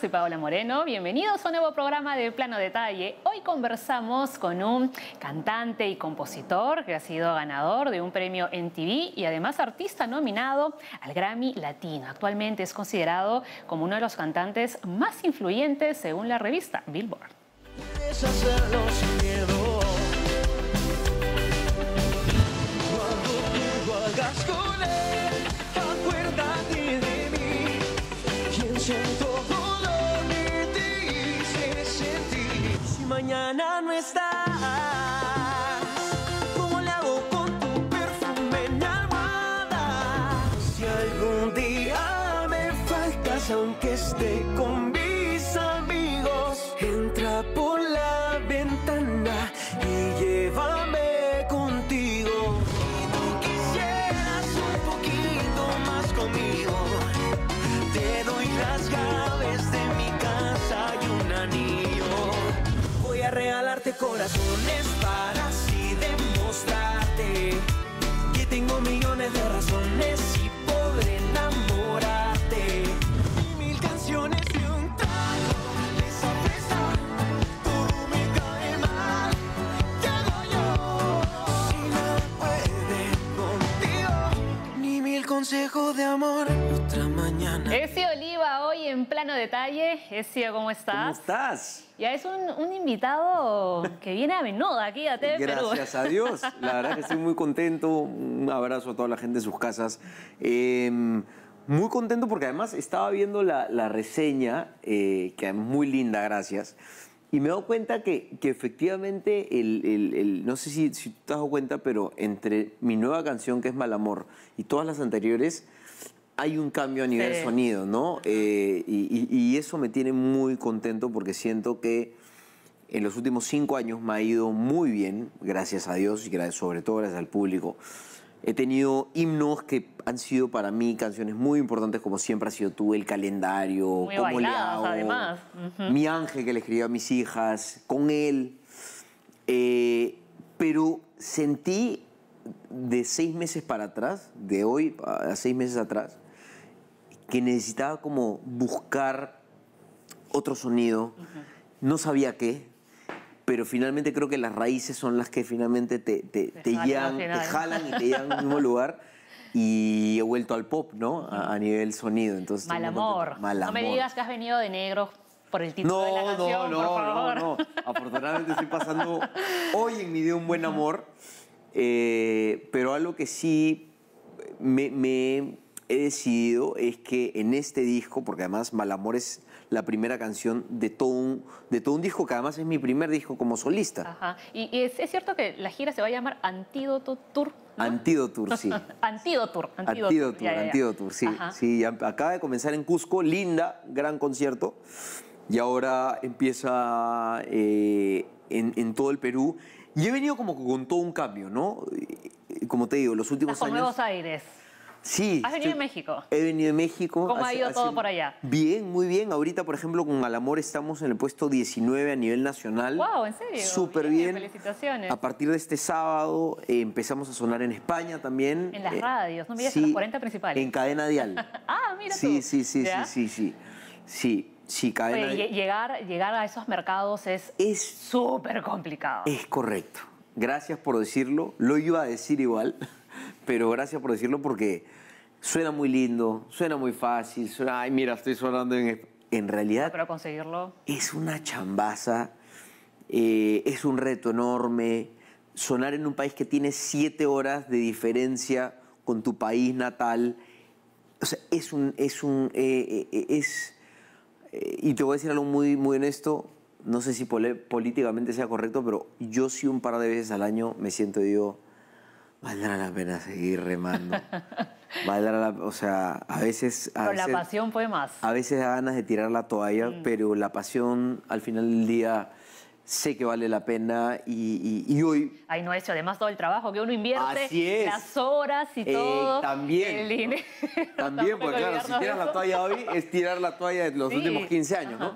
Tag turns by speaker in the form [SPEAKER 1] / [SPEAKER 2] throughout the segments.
[SPEAKER 1] Soy Paola Moreno. Bienvenidos a un nuevo programa de Plano Detalle. Hoy conversamos con un cantante y compositor que ha sido ganador de un premio en TV y además artista nominado al Grammy Latino. Actualmente es considerado como uno de los cantantes más influyentes según la revista Billboard.
[SPEAKER 2] mañana no está. corazones para así demostrarte que tengo millones de razones y podré enamorarte. Mil canciones y un tal de sorpresa, tú me caes mal, ¿qué yo? Si no puede contigo, ni mil consejos de amor. Otra mañana.
[SPEAKER 1] Ese oliva en plano detalle. Ezio, ¿cómo estás? ¿Cómo
[SPEAKER 3] estás?
[SPEAKER 1] Ya es un, invitado que viene a menudo aquí a TV Gracias Perú. Gracias a Dios. La verdad que estoy
[SPEAKER 3] muy contento. Un abrazo a toda la gente de sus casas. Em, muy contento porque además estaba viendo la, reseña, eh, que es muy linda, gracias. Y me he dado cuenta que, efectivamente, el, no sé si, si te has dado cuenta, pero entre mi nueva canción, que es Mal Amor, y todas las anteriores, hay un cambio a nivel sonido, ¿no? Eh, y, eso me tiene muy contento porque siento que en los últimos cinco años me ha ido muy bien, gracias a Dios y sobre todo gracias al público. He tenido himnos que han sido para mí canciones muy importantes, como siempre ha sido tú, El Calendario, Cómo le hago, además. Mi Ángel, que le escribió a mis hijas, con él. Eh, pero sentí de seis meses para atrás, de hoy a seis meses atrás, que necesitaba como buscar otro sonido, no sabía qué, pero finalmente creo que las raíces son las que finalmente te, te, jalan, y te llevan al mismo lugar. Y he vuelto al pop, ¿no? A, nivel sonido. Entonces, mal amor. No me digas
[SPEAKER 1] que has venido de negro por el título de la canción, no, no,
[SPEAKER 3] No, Afortunadamente estoy pasando hoy en mi día un buen amor. Eh, pero algo que sí me, me he decidido es que en este disco, porque además Malamor es la primera canción de todo un, de todo un disco, que además es mi primer disco como solista.
[SPEAKER 1] Y, es, cierto que la gira se va a llamar Antídoto Tour.
[SPEAKER 3] Antídoto Tour. sí.
[SPEAKER 1] Antídoto Tour. Antídoto Tour, sí.
[SPEAKER 3] acaba de comenzar en Cusco, linda, gran concierto. Y ahora empieza eh, en, todo el Perú. Y he venido como con todo un cambio, ¿no? Como te digo, los últimos años... nuevos aires. Sí. ¿Has venido de México? He venido de México. ¿Cómo ha ido todo por allá? Bien, muy bien. Ahorita, por ejemplo, con Alamor estamos en el puesto 19 a nivel nacional. ¡Wow!
[SPEAKER 1] ¿En serio? Súper bien, Felicitaciones. A
[SPEAKER 3] partir de este sábado eh, empezamos a sonar en España también. En las eh, radios,
[SPEAKER 1] no me digas en 40 principales. En
[SPEAKER 3] cadena dial.
[SPEAKER 1] ah, mira sí, tú. Sí, sí, sí, sí,
[SPEAKER 3] sí. Sí. Sí, cadena. Dial.
[SPEAKER 1] llegar, llegar a esos mercados es súper complicado. Es
[SPEAKER 3] correcto. Gracias por decirlo. Lo iba a decir igual. pero gracias por decirlo porque suena muy lindo, suena muy fácil, suena, ay, mira, estoy sonando en... En realidad... para conseguirlo... Es una chambaza, eh, es un reto enorme. Sonar en un país que tiene siete horas de diferencia con tu país natal, o sea, es un... Es un eh, eh, es, y te voy a decir algo muy, muy honesto, no sé si políticamente sea correcto, pero yo sí un par de veces al año me siento yo valdrá la pena seguir remando. valdrá la, o sea, a veces... la pasión fue más. A veces da ganas de tirar la toalla, mm. pero la pasión al final del día sé que vale la pena y, hoy...
[SPEAKER 1] Ay, no, eso, además todo el trabajo que uno invierte, las horas y eh, todo. También. También, porque claro, si tiras la
[SPEAKER 3] toalla hoy, es tirar la toalla de los últimos 15 años, ¿no?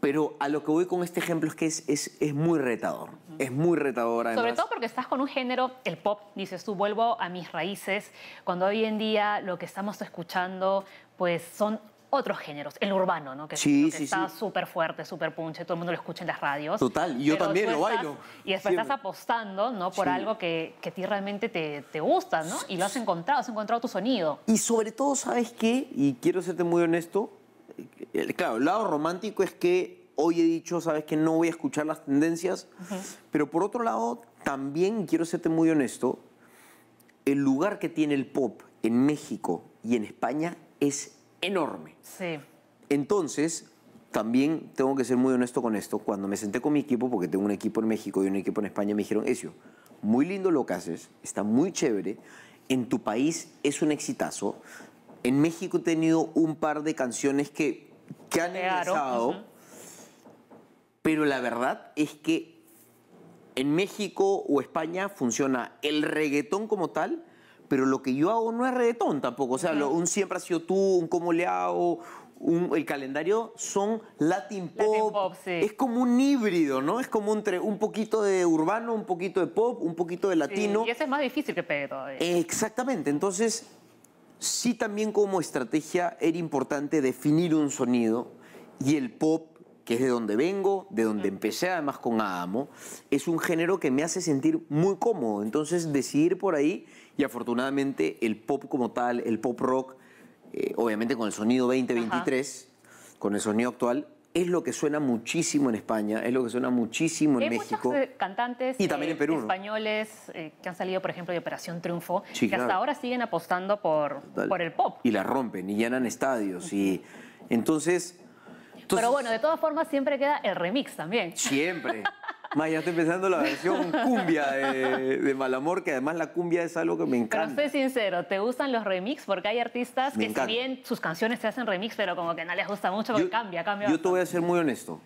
[SPEAKER 3] Pero a lo que voy con este ejemplo es que es, es, es muy retador. Es muy retador, Sobre todo
[SPEAKER 1] porque estás con un género, el pop, dices tú, vuelvo a mis raíces, cuando hoy en día lo que estamos escuchando pues son otros géneros, el urbano, ¿no? Que, sí, está súper fuerte, súper punche, todo el mundo lo escucha en las radios. Total, yo también lo bailo. y estás apostando, ¿no? Por algo que, que, a ti realmente te, te, gusta, ¿no? Y lo has encontrado, has encontrado tu sonido.
[SPEAKER 3] Y sobre todo, ¿sabes qué? Y quiero serte muy honesto, claro, el lado romántico es que hoy he dicho, sabes que no voy a escuchar las tendencias, pero por otro lado, también quiero serte muy honesto, el lugar que tiene el pop en México y en España es enorme. Sí. Entonces, también tengo que ser muy honesto con esto. Cuando me senté con mi equipo, porque tengo un equipo en México y un equipo en España, me dijeron, Ezio, muy lindo lo que haces, está muy chévere, en tu país es un exitazo, en México he tenido un par de canciones que, que han ingresado, pero la verdad es que en México o España funciona el reggaetón como tal, pero lo que yo hago no es reggaetón tampoco. O sea, un siempre ha sido tú, un cómo le hago, el calendario son Latin pop. Es como un híbrido, ¿no? Es como entre un poquito de urbano, un poquito de pop, un poquito de latino. y
[SPEAKER 1] eso es más difícil que pegue todavía.
[SPEAKER 3] exactamente. Entonces, Sí también como estrategia era importante definir un sonido y el pop que es de donde vengo, de donde empecé además con amo es un género que me hace sentir muy cómodo. Entonces decidir por ahí y afortunadamente el pop como tal, el pop rock, eh, obviamente con el sonido 2023, con el sonido actual, es lo que suena muchísimo en España, es lo que suena muchísimo en Hay México. Muchos
[SPEAKER 1] eh, cantantes y también eh, en Perú, españoles eh, que han salido, por ejemplo, de Operación Triunfo, que hasta ahora siguen apostando
[SPEAKER 3] por, por el pop. Y la rompen y llenan estadios. Y entonces. Pero
[SPEAKER 1] bueno, de todas formas siempre queda el remix también.
[SPEAKER 3] Siempre. ya estoy empezando la versión cumbia de, Malamor, que además la cumbia es algo que me encanta.
[SPEAKER 1] Pero estoy sincero, ¿te gustan los remix? Porque hay artistas que también si sus canciones se hacen remix, pero como que no les gusta mucho porque cambia,
[SPEAKER 3] cambia. Yo te voy a ser muy honesto.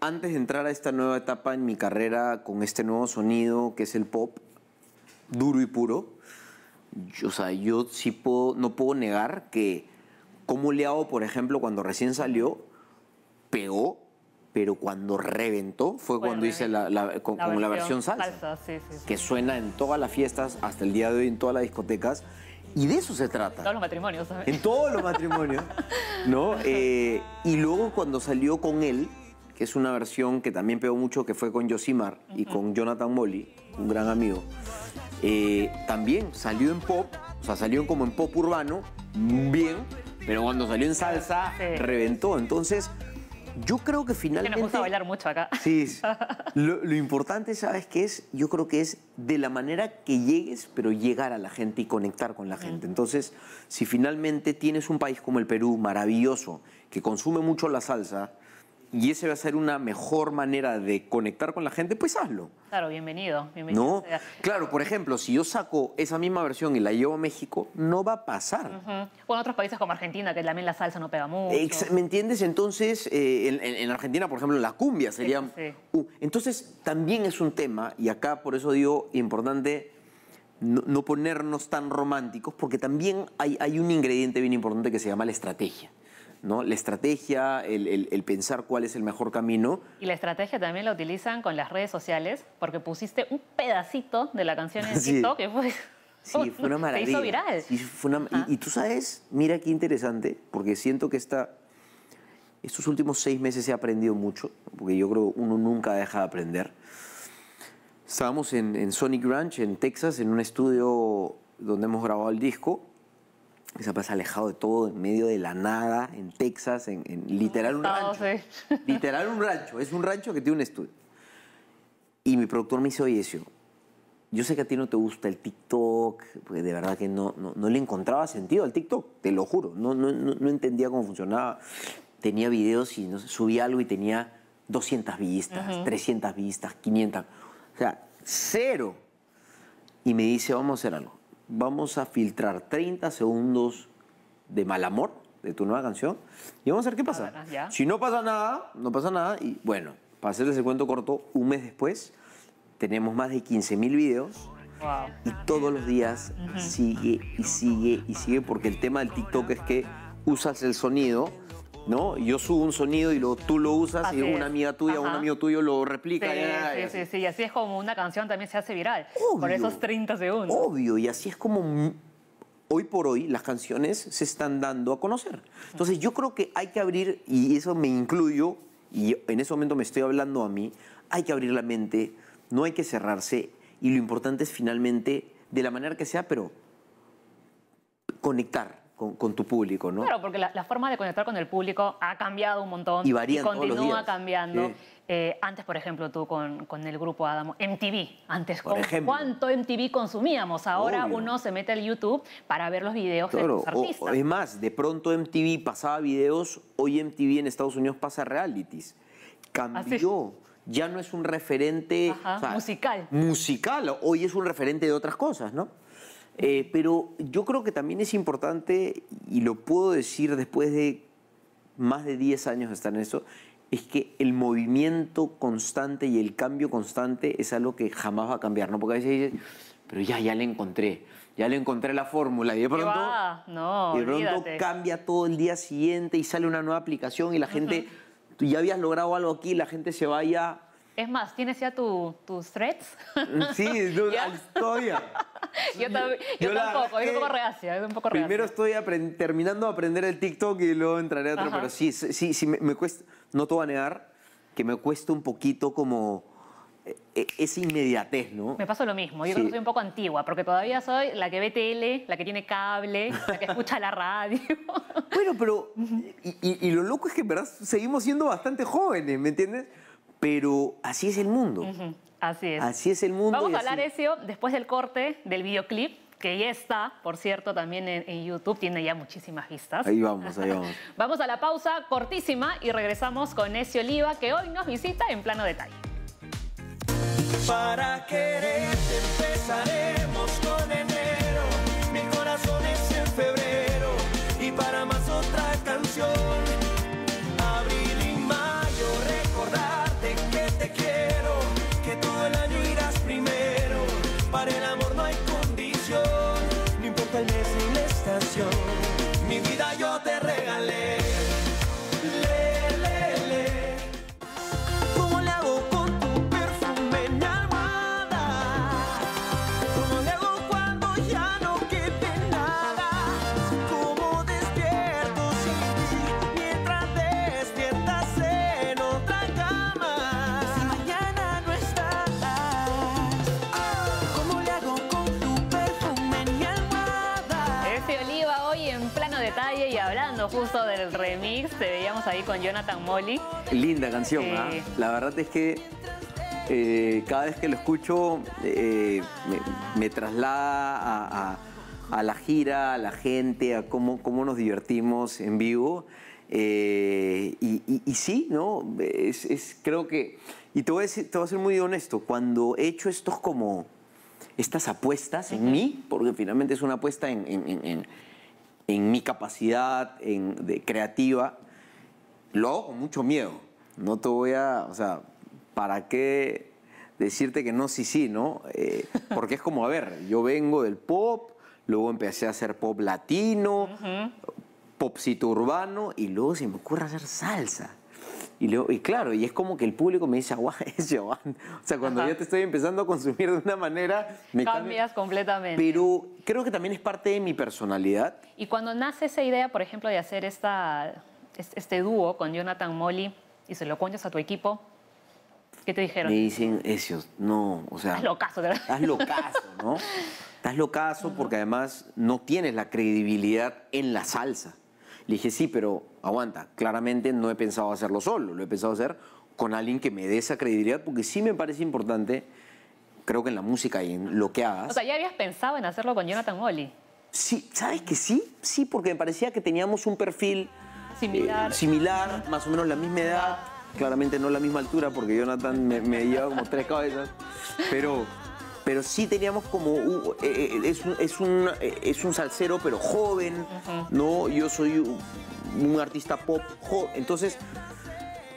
[SPEAKER 3] Antes de entrar a esta nueva etapa en mi carrera con este nuevo sonido que es el pop, duro y puro, yo, o sea, yo sí puedo, no puedo negar que como Leao, por ejemplo, cuando recién salió, pegó pero cuando reventó fue cuando hice la, versión, la salsa, que suena en todas las fiestas, hasta el día de hoy en todas las discotecas, y de eso se trata. En todos los
[SPEAKER 1] matrimonios, ¿sabes? En todos
[SPEAKER 3] los matrimonios, ¿no? Eh, y luego cuando salió con él, que es una versión que también pegó mucho, que fue con Josimar y con Jonathan Molly, un gran amigo, eh, también salió en pop, o sea, salió como en pop urbano, bien, pero cuando salió en salsa, reventó. Entonces yo creo que finalmente... Que nos gusta bailar mucho acá. Sí, lo, importante, ¿sabes qué es? Yo creo que es de la manera que llegues, pero llegar a la gente y conectar con la gente. Entonces, si finalmente tienes un país como el Perú, maravilloso, que consume mucho la salsa, y esa va a ser una mejor manera de conectar con la gente, pues hazlo.
[SPEAKER 1] Claro, bienvenido.
[SPEAKER 3] Claro, por ejemplo, si yo saco esa misma versión y la llevo a México, no va a pasar.
[SPEAKER 1] O en otros países como Argentina, que también la salsa no pega mucho.
[SPEAKER 3] ¿Me entiendes? Entonces, eh, en, Argentina, por ejemplo, la cumbia sería... entonces, también es un tema, y acá por eso digo importante... No, ponernos tan románticos, porque también hay un ingrediente bien importante que se llama la estrategia. ¿no? La estrategia, el, el, pensar cuál es el mejor camino.
[SPEAKER 1] Y la estrategia también la utilizan con las redes sociales, porque pusiste un pedacito de la canción en TikTok que fue... Sí, fue una maravilla. Se hizo
[SPEAKER 3] viral. y, tú sabes, mira qué interesante, porque siento que esta, estos últimos seis meses he aprendido mucho, porque yo creo que uno nunca deja de aprender. Estábamos en, en Sonic Ranch, en Texas, en un estudio donde hemos grabado el disco, esa pasa alejado de todo, en medio de la nada, en Texas, en, literal un
[SPEAKER 1] rancho.
[SPEAKER 3] Literal un rancho, es un rancho que tiene un estudio. Y mi productor me dice, oye, eso, yo sé que a ti no te gusta el TikTok, porque de verdad que no, no, le encontraba sentido al TikTok, te lo juro, no, no, entendía cómo funcionaba. Tenía videos y subía algo y tenía 200 vistas, 300 vistas, 500, o sea, cero. Y me dice, vamos a hacer algo vamos a filtrar 30 segundos de mal amor de tu nueva canción y vamos a ver qué pasa. Ah, si no pasa nada, no pasa nada y bueno, para hacerles el cuento corto, un mes después tenemos más de 15.000 videos. Y todos los días sigue y sigue y sigue porque el tema del TikTok es que usas el sonido ¿no? Yo subo un sonido y lo, tú lo usas y una amiga tuya o un amigo tuyo lo replica. Sí, y, sí,
[SPEAKER 1] sí, así es como una canción también se hace viral con esos
[SPEAKER 3] 30 segundos. Obvio, y así es como hoy por hoy las canciones se están dando a conocer. Entonces yo creo que hay que abrir, y eso me incluyo, y en ese momento me estoy hablando a mí, hay que abrir la mente, no hay que cerrarse, y lo importante es finalmente, de la manera que sea, pero conectar, con, tu público, ¿no? Claro,
[SPEAKER 1] porque la, forma de conectar con el público ha cambiado un montón y, continúa cambiando. Eh, antes, por ejemplo, tú con, el grupo Adamo, MTV, antes cuánto MTV consumíamos, ahora uno se mete al YouTube para ver los videos de los artistas.
[SPEAKER 3] es más, de pronto MTV pasaba videos, hoy MTV en Estados Unidos pasa realities. Cambió. ya no es un referente musical. Musical, hoy es un referente de otras cosas, ¿no? Eh, pero yo creo que también es importante, y lo puedo decir después de más de 10 años de estar en eso es que el movimiento constante y el cambio constante es algo que jamás va a cambiar, ¿no? Porque a veces dices, pero ya, ya le encontré, ya le encontré la fórmula y de pronto, cambia todo el día siguiente y sale una nueva aplicación y la gente, tú ya habías logrado algo aquí, la gente se vaya
[SPEAKER 1] es más, tienes ya tu, tus threads.
[SPEAKER 3] Mm, sí, todavía.
[SPEAKER 1] yo, tampoco, yo un poco reacia, es un
[SPEAKER 3] poco reacia. Primero estoy terminando de aprender el TikTok y luego entraré a otro, pero sí, sí, sí me, cuesta, no te voy a negar que me cuesta un poquito como e, e, esa inmediatez, ¿no? Me
[SPEAKER 1] pasa lo mismo, yo creo que soy un poco antigua, porque todavía soy la que ve tele, la que tiene cable, la que escucha la radio.
[SPEAKER 3] Bueno, pero, y, y lo loco es que, en verdad, seguimos siendo bastante jóvenes, ¿me entiendes? Pero así es el mundo. Así es. Así es el mundo. Vamos a hablar,
[SPEAKER 1] Ezio, después del corte del videoclip, que ya está, por cierto, también en, YouTube, tiene ya muchísimas vistas. Ahí vamos, ahí vamos. vamos a la pausa cortísima y regresamos con Ezio Oliva, que hoy nos visita en plano detalle.
[SPEAKER 2] Para querer empezaremos con enero, mi corazón en febrero y para más
[SPEAKER 1] del remix. Te veíamos ahí con Jonathan Molly.
[SPEAKER 3] Linda canción, eh... La verdad es que eh, cada vez que lo escucho eh, me, traslada a, la gira, a la gente, a cómo, cómo nos divertimos en vivo. Eh, y, sí, ¿no? Es, creo que... Y te voy, a ser muy honesto, cuando he hecho estos como... Estas apuestas en mí, porque finalmente es una apuesta en en mi capacidad de creativa, lo hago con mucho miedo. No te voy a, o sea, ¿para qué decirte que no, sí, sí, no? Eh, porque es como, a ver, yo vengo del pop, luego empecé a hacer pop latino, popcito urbano, y luego se me ocurre hacer salsa. Y, y claro, y es como que el público me dice, guau, es Giovanni. O sea, cuando yo te estoy empezando a consumir de una manera, me cambias
[SPEAKER 1] completamente.
[SPEAKER 3] Pero creo que también es parte de mi personalidad.
[SPEAKER 1] Y cuando nace esa idea, por ejemplo, de hacer esta, este dúo con Jonathan Molly y se lo cuentas a tu equipo, ¿qué te dijeron? Me dicen,
[SPEAKER 3] esos no, o sea... Estás
[SPEAKER 1] locazo, ¿verdad? Estás
[SPEAKER 3] locazo, ¿no? Estás locazo porque además no tienes la credibilidad en la salsa. Le dije, sí, pero aguanta, claramente no he pensado hacerlo solo, lo he pensado hacer con alguien que me dé esa credibilidad, porque sí me parece importante, creo que en la música y en lo que hagas. O sea,
[SPEAKER 1] ¿ya habías pensado en hacerlo con Jonathan Oli? Sí, ¿sabes que
[SPEAKER 3] sí? Sí, porque me parecía que teníamos un perfil eh, similar, más o menos la misma edad, claramente no la misma altura, porque Jonathan me, llevaba como tres cabezas, pero pero sí teníamos como eh, eh, es, un, eh, es, un, salsero pero joven, ¿no? Yo soy un, artista pop, entonces,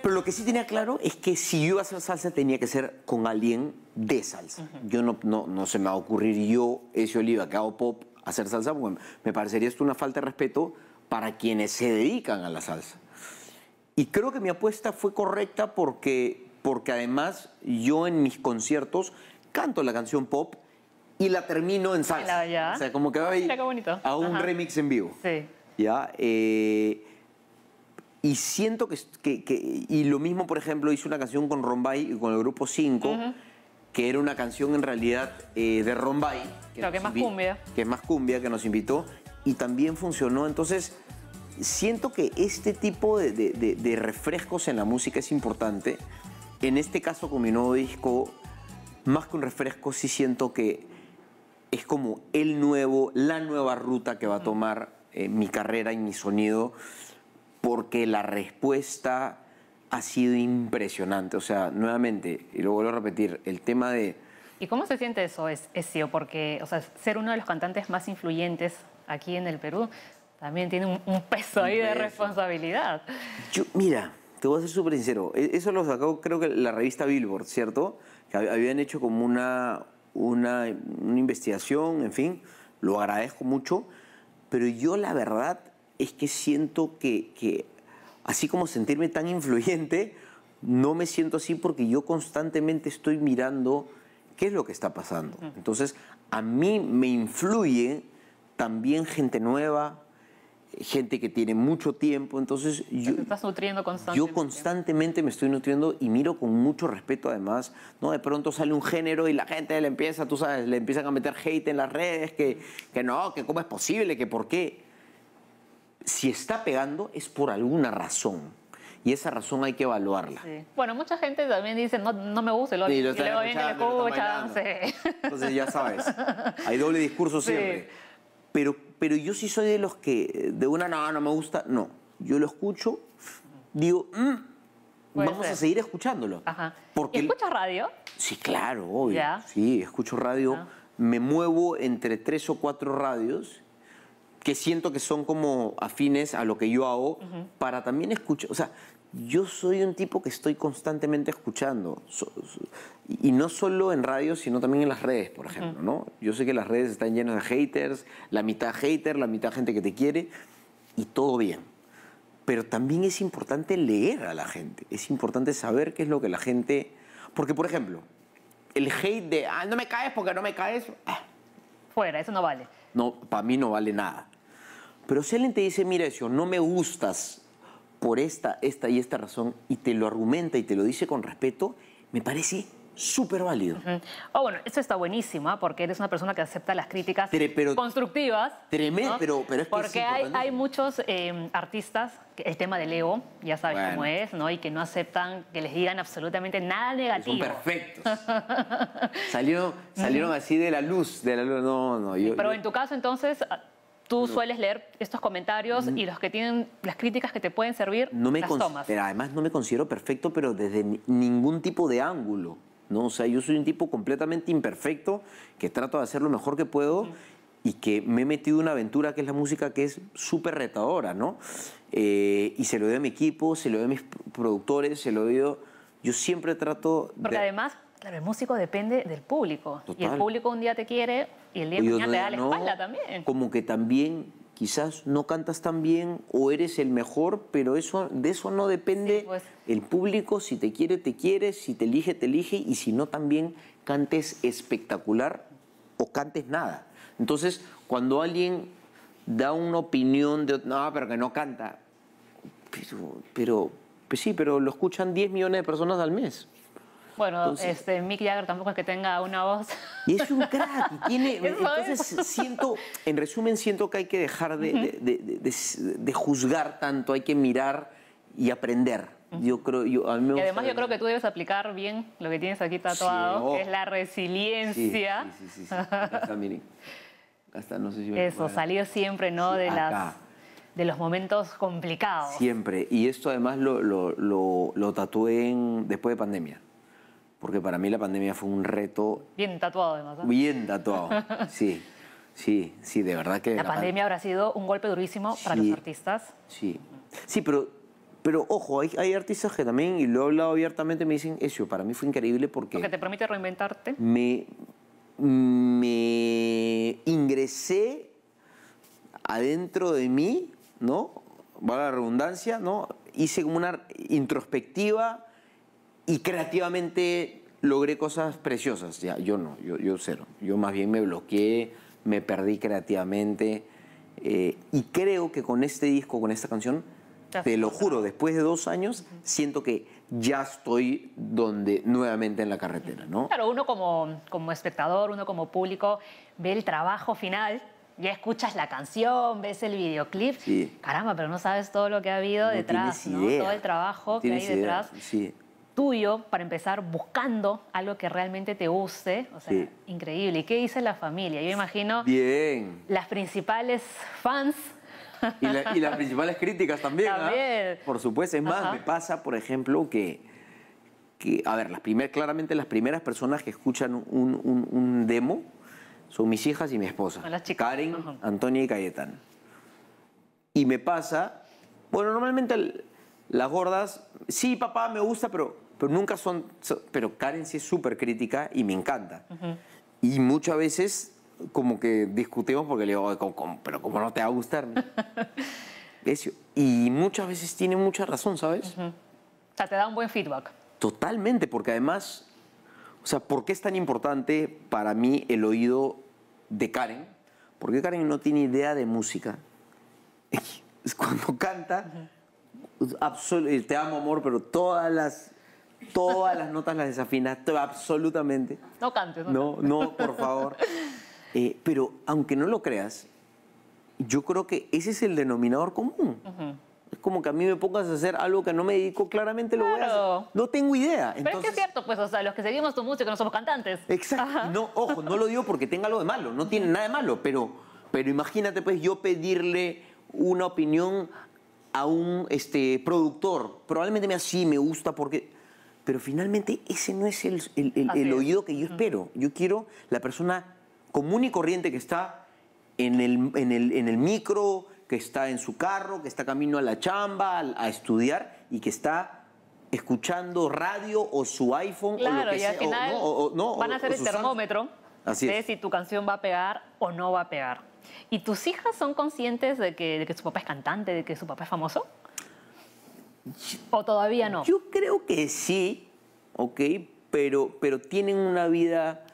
[SPEAKER 3] pero lo que sí tenía claro es que si yo iba a hacer salsa tenía que ser con alguien de salsa. Yo no, no, se me va a ocurrir yo, ese Oliva, que hago pop, hacer salsa, porque me parecería esto una falta de respeto para quienes se dedican a la salsa. Y creo que mi apuesta fue correcta porque, porque además yo en mis conciertos canto la canción pop y la termino en salsa. O sea, como que va a un remix en vivo. Sí. ¿Ya? Eh, y siento que, Y lo mismo, por ejemplo, hice una canción con Rombay y con el grupo 5, que era una canción en realidad eh, de Rombay. Que, que es más cumbia. Que es más cumbia, que nos invitó. Y también funcionó. Entonces, siento que este tipo de refrescos en la música es importante. En este caso, con mi nuevo disco, más que un refresco, sí siento que es como el nuevo, la nueva ruta que va a tomar eh, mi carrera y mi sonido, porque la respuesta ha sido impresionante. O sea, nuevamente, y lo vuelvo a repetir, el tema de...
[SPEAKER 1] ¿Y cómo se siente eso, Ezio? Porque, o sea, ser uno de los cantantes más influyentes aquí en el Perú también tiene un, peso ahí de responsabilidad.
[SPEAKER 3] Yo, mira, te voy a ser súper sincero. E-, eso lo sacó, creo que la revista Billboard, ¿cierto? que habían hecho como una, una, investigación, en fin, lo agradezco mucho, pero yo la verdad es que siento que, que, así como sentirme tan influyente, no me siento así porque yo constantemente estoy mirando qué es lo que está pasando. Entonces, a mí me influye también gente nueva, gente que tiene mucho tiempo, entonces yo, te estás
[SPEAKER 1] nutriendo constantemente. yo
[SPEAKER 3] constantemente me estoy nutriendo y miro con mucho respeto además, ¿no? De pronto sale un género y la gente le empieza, tú sabes, le empiezan a meter hate en las redes, que, que no, que cómo es posible, que por qué. Si está pegando es por alguna razón y esa razón hay que evaluarla.
[SPEAKER 1] Bueno, mucha gente también dice, no, no me gusta el y luego viene el escucha,
[SPEAKER 3] Entonces ya sabes, hay doble discurso siempre. Pero pero yo sí soy de los que eh, de una no, no me gusta, no. Yo lo escucho, digo, mm, vamos a seguir escuchándolo. Ajá. ¿Y ¿Escuchas radio? Sí, claro, obvio. Sí, escucho radio. Me muevo entre tres o cuatro radios que siento que son como afines a lo que yo hago para también escuchar. O sea, yo soy un tipo que estoy constantemente escuchando. y no solo en radio, sino también en las redes, por ejemplo. ¿no? Yo sé que las redes están llenas de haters, la mitad hater, la mitad gente que te quiere, y todo bien. Pero también es importante leer a la gente, es importante saber qué es lo que la gente... Porque, por ejemplo, el hate de, ah, no me caes porque no me caes... Ah.
[SPEAKER 1] Fuera, eso no vale.
[SPEAKER 3] No, para mí no vale nada. Pero si alguien te dice, mira, eso, no me gustas, por esta, esta y esta razón y te lo argumenta y te lo dice con respeto, me parece súper válido. Oh,
[SPEAKER 1] bueno, eso está buenísimo, ¿ah? porque eres una persona que acepta las críticas constructivas.
[SPEAKER 3] Tremendo, pero, pero es que Porque hay,
[SPEAKER 1] muchos eh, artistas, el tema del ego, ya sabes cómo es, ¿no? Y que no aceptan que les digan absolutamente nada negativo. Son
[SPEAKER 3] perfectos. Salió, salieron así de la luz, de la No, no, yo, Pero en
[SPEAKER 1] tu caso, entonces, tú sueles leer estos comentarios mm. y los que tienen las críticas que te pueden servir, me las tomas.
[SPEAKER 3] Pero además no me considero perfecto, pero desde ningún tipo de ángulo. ¿no? O sea, yo soy un tipo completamente imperfecto que trato de hacer lo mejor que puedo y que me he metido en una aventura que es la música que es súper retadora, ¿no? Eh, y se lo doy a mi equipo, se lo doy a mis productores, se lo doy... Yo siempre trato... Porque además,
[SPEAKER 1] claro, el músico depende del público. Y el público un día te quiere, y el día de mañana da la espalda también.
[SPEAKER 3] Como que también quizás no cantas tan bien o eres el mejor, pero eso, de eso no depende pues. el público. Si te quiere, te quiere, si te elige, te elige, y si no, también cantes espectacular o cantes nada. Entonces, cuando alguien da una opinión de, no, pero que no canta, pero, pero pues sí, pero lo escuchan 10 millones de personas al mes.
[SPEAKER 1] Bueno, este, Mick Jagger tampoco es que tenga una
[SPEAKER 3] voz. Y es un crack. entonces siento, en resumen, siento que hay que dejar de, juzgar tanto, hay que mirar y aprender. Yo creo, además yo creo
[SPEAKER 1] que tú debes aplicar bien
[SPEAKER 3] lo que tienes aquí tatuado, oh. que es
[SPEAKER 1] la resiliencia. Sí,
[SPEAKER 3] sí, sí. sí. Hasta no sé si Eso,
[SPEAKER 1] salió siempre, ¿no? de, las, de los momentos complicados.
[SPEAKER 3] Siempre. Y esto además lo, tatué en, después de pandemia porque para mí la pandemia fue un reto...
[SPEAKER 1] Bien tatuado además. ¿eh? Bien
[SPEAKER 3] tatuado, sí. Sí, sí, de verdad que... La, pandemia
[SPEAKER 1] habrá sido un golpe durísimo para los artistas.
[SPEAKER 3] Sí, sí, pero, pero ojo, hay, artistas que también, y lo he hablado abiertamente, me dicen, eso para mí fue increíble porque... Porque te permite reinventarte. Me, me ingresé adentro de mí, ¿no? va la redundancia, ¿no? Hice como una introspectiva y creativamente logré cosas preciosas. Ya, yo no, yo, cero. Yo más bien me bloqueé, me perdí creativamente. Eh, y creo que con este disco, con esta canción, te lo juro, después de dos años, siento que ya estoy donde nuevamente en la carretera, ¿no?
[SPEAKER 1] Claro, uno como, como espectador, uno como público, ve el trabajo final, ya escuchas la canción, ves el videoclip, caramba, pero no sabes todo lo que ha habido detrás, ¿no? todo el trabajo que hay detrás. Sí tuyo para empezar buscando algo que realmente te guste. O sea, increíble. ¿Y qué dice la familia? Yo imagino.
[SPEAKER 3] Bien.
[SPEAKER 1] Las principales fans.
[SPEAKER 3] Y, las principales críticas ¿ah? también. Por supuesto. Es más, me pasa, por ejemplo, que. que a ver, las claramente las primeras personas que escuchan un, demo son mis hijas y mi esposa. Las chicas. Karen, Antonia y Cayetán. Y me pasa. Bueno, normalmente las gordas, sí, papá, me gusta, pero, pero nunca son, Pero Karen sí es súper crítica y me encanta. Y muchas veces como que discutimos porque le digo, pero cómo, pero como no te va a gustar. y muchas veces tiene mucha razón, ¿sabes? O
[SPEAKER 1] sea, te da un buen feedback.
[SPEAKER 3] Totalmente, porque además, o sea, ¿por qué es tan importante para mí el oído de Karen? Porque Karen no tiene idea de música. Es cuando canta... Eh, te amo, amor, pero todas las todas las notas las desafinas, absolutamente.
[SPEAKER 1] No cantes. No, no,
[SPEAKER 3] por favor. Eh, pero aunque no lo creas, yo creo que ese es el denominador común. Es como que a mí me pongas a hacer algo que no me dedico, claramente lo voy a hacer. No tengo idea. Pero es que es
[SPEAKER 1] cierto, pues, o sea, los que seguimos tu que no somos cantantes.
[SPEAKER 3] Exacto. No, ojo, no lo digo porque tenga algo de malo, no tiene nada de malo, pero, pero imagínate, pues, yo pedirle una opinión a un este, productor, probablemente me así, me gusta porque... Pero finalmente ese no es el, el, el, oído que yo espero. Yo quiero la persona común y corriente que está en el, en el, en el micro, que está en su carro, que está camino a la chamba, a, estudiar y que está escuchando radio o su iPhone claro, o lo que y al final no, van a ser el termómetro de
[SPEAKER 1] si tu canción va a pegar o no va a pegar. ¿Y tus hijas son conscientes de que, su papá es cantante, de que su papá es famoso? ¿O todavía no?
[SPEAKER 3] Yo creo que sí, ¿ok? Pero, pero tienen una vida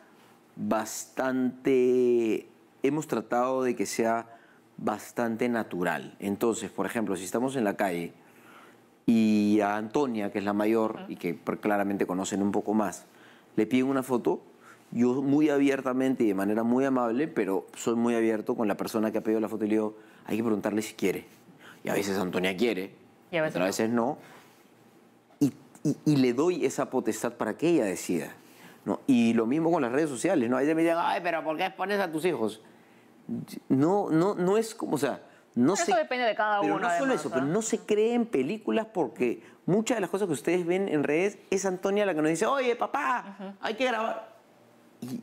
[SPEAKER 3] bastante... Hemos tratado de que sea bastante natural. Entonces, por ejemplo, si estamos en la calle y a Antonia, que es la mayor y que claramente conocen un poco más, le piden una foto, yo muy abiertamente y de manera muy amable, pero soy muy abierto con la persona que ha pedido la foto le hay que preguntarle si quiere. Y a veces Antonia quiere, y a veces, no. Y, le doy esa potestad para que ella decida. ¿no? Y lo mismo con las redes sociales, ¿no? veces me dicen, ay, pero ¿por qué expones a tus hijos? No, no, no es como, o sea, no eso se, depende de cada pero uno. No solo eso, pero no se creen películas porque muchas de las cosas que ustedes ven en redes es Antonia la que nos dice, oye, papá, hay que grabar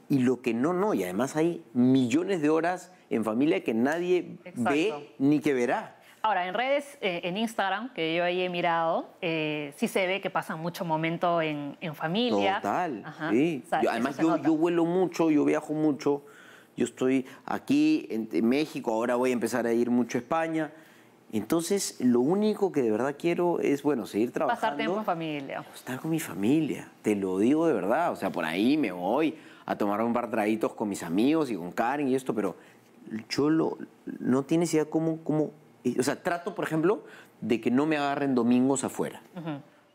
[SPEAKER 3] y, lo que no, no. Y además hay millones de horas en familia que nadie ve ni que verá.
[SPEAKER 1] Ahora, en redes, eh, en Instagram, que yo ahí he mirado, eh, sí se ve que pasan mucho momento en, en familia. Total, sí. además, yo,
[SPEAKER 3] vuelo mucho, yo viajo mucho. Yo estoy aquí en, México, ahora voy a empezar a ir mucho a España. Entonces, lo único que de verdad quiero es, bueno, seguir trabajando. Pasar tiempo en familia. Estar con mi familia, te lo digo de verdad. O sea, por ahí me voy a tomar un par de traguitos con mis amigos y con Karen y esto, pero yo lo, no tienes idea cómo, o sea, trato, por ejemplo, de que no me agarren domingos afuera,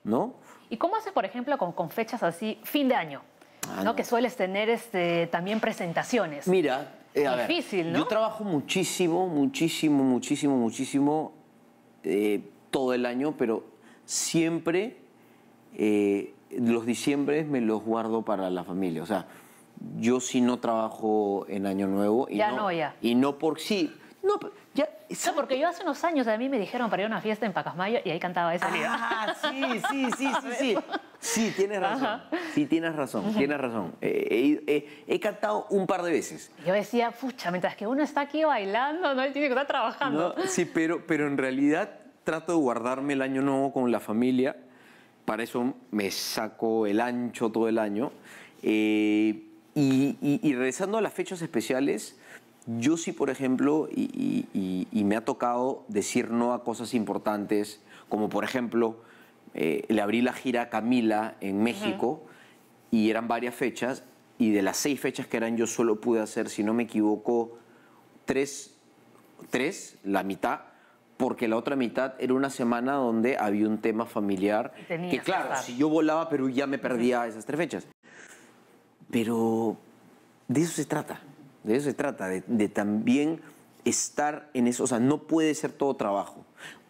[SPEAKER 1] ¿no? ¿Y cómo haces, por ejemplo, con, fechas así, fin de año? Ah, ¿no? Que sueles tener este, también presentaciones. Mira,
[SPEAKER 3] eh, difícil, ¿no? Yo trabajo muchísimo, muchísimo, muchísimo, muchísimo eh, todo el año, pero siempre eh, los diciembre me los guardo para la familia. O sea, yo sí no trabajo en Año Nuevo. Y ya no, ya. Y no por sí. No,
[SPEAKER 1] porque yo hace unos años a mí me dijeron para ir a una fiesta en Pacasmayo y ahí cantaba esa Ah,
[SPEAKER 3] sí, sí, sí, sí, sí. Sí, tienes razón. Sí, tienes razón, tienes razón. Eh, eh, eh, he cantado un par de veces.
[SPEAKER 1] Yo decía, pucha, mientras que uno está aquí bailando, no, él tiene que estar trabajando.
[SPEAKER 3] sí, pero, pero en realidad trato de guardarme el año nuevo con la familia. Para eso me saco el ancho todo el año. Y, regresando a las fechas especiales, yo sí, por ejemplo, y, me ha tocado decir no a cosas importantes, como por ejemplo, eh, le abrí la gira a Camila en México y eran varias fechas, y de las seis fechas que eran yo solo pude hacer, si no me equivoco, tres, la mitad, porque la otra mitad era una semana donde había un tema familiar. que claro, si yo volaba a Perú ya me perdía esas tres fechas. Pero de eso se trata, de eso se trata, de, también estar en eso, o sea, no puede ser todo trabajo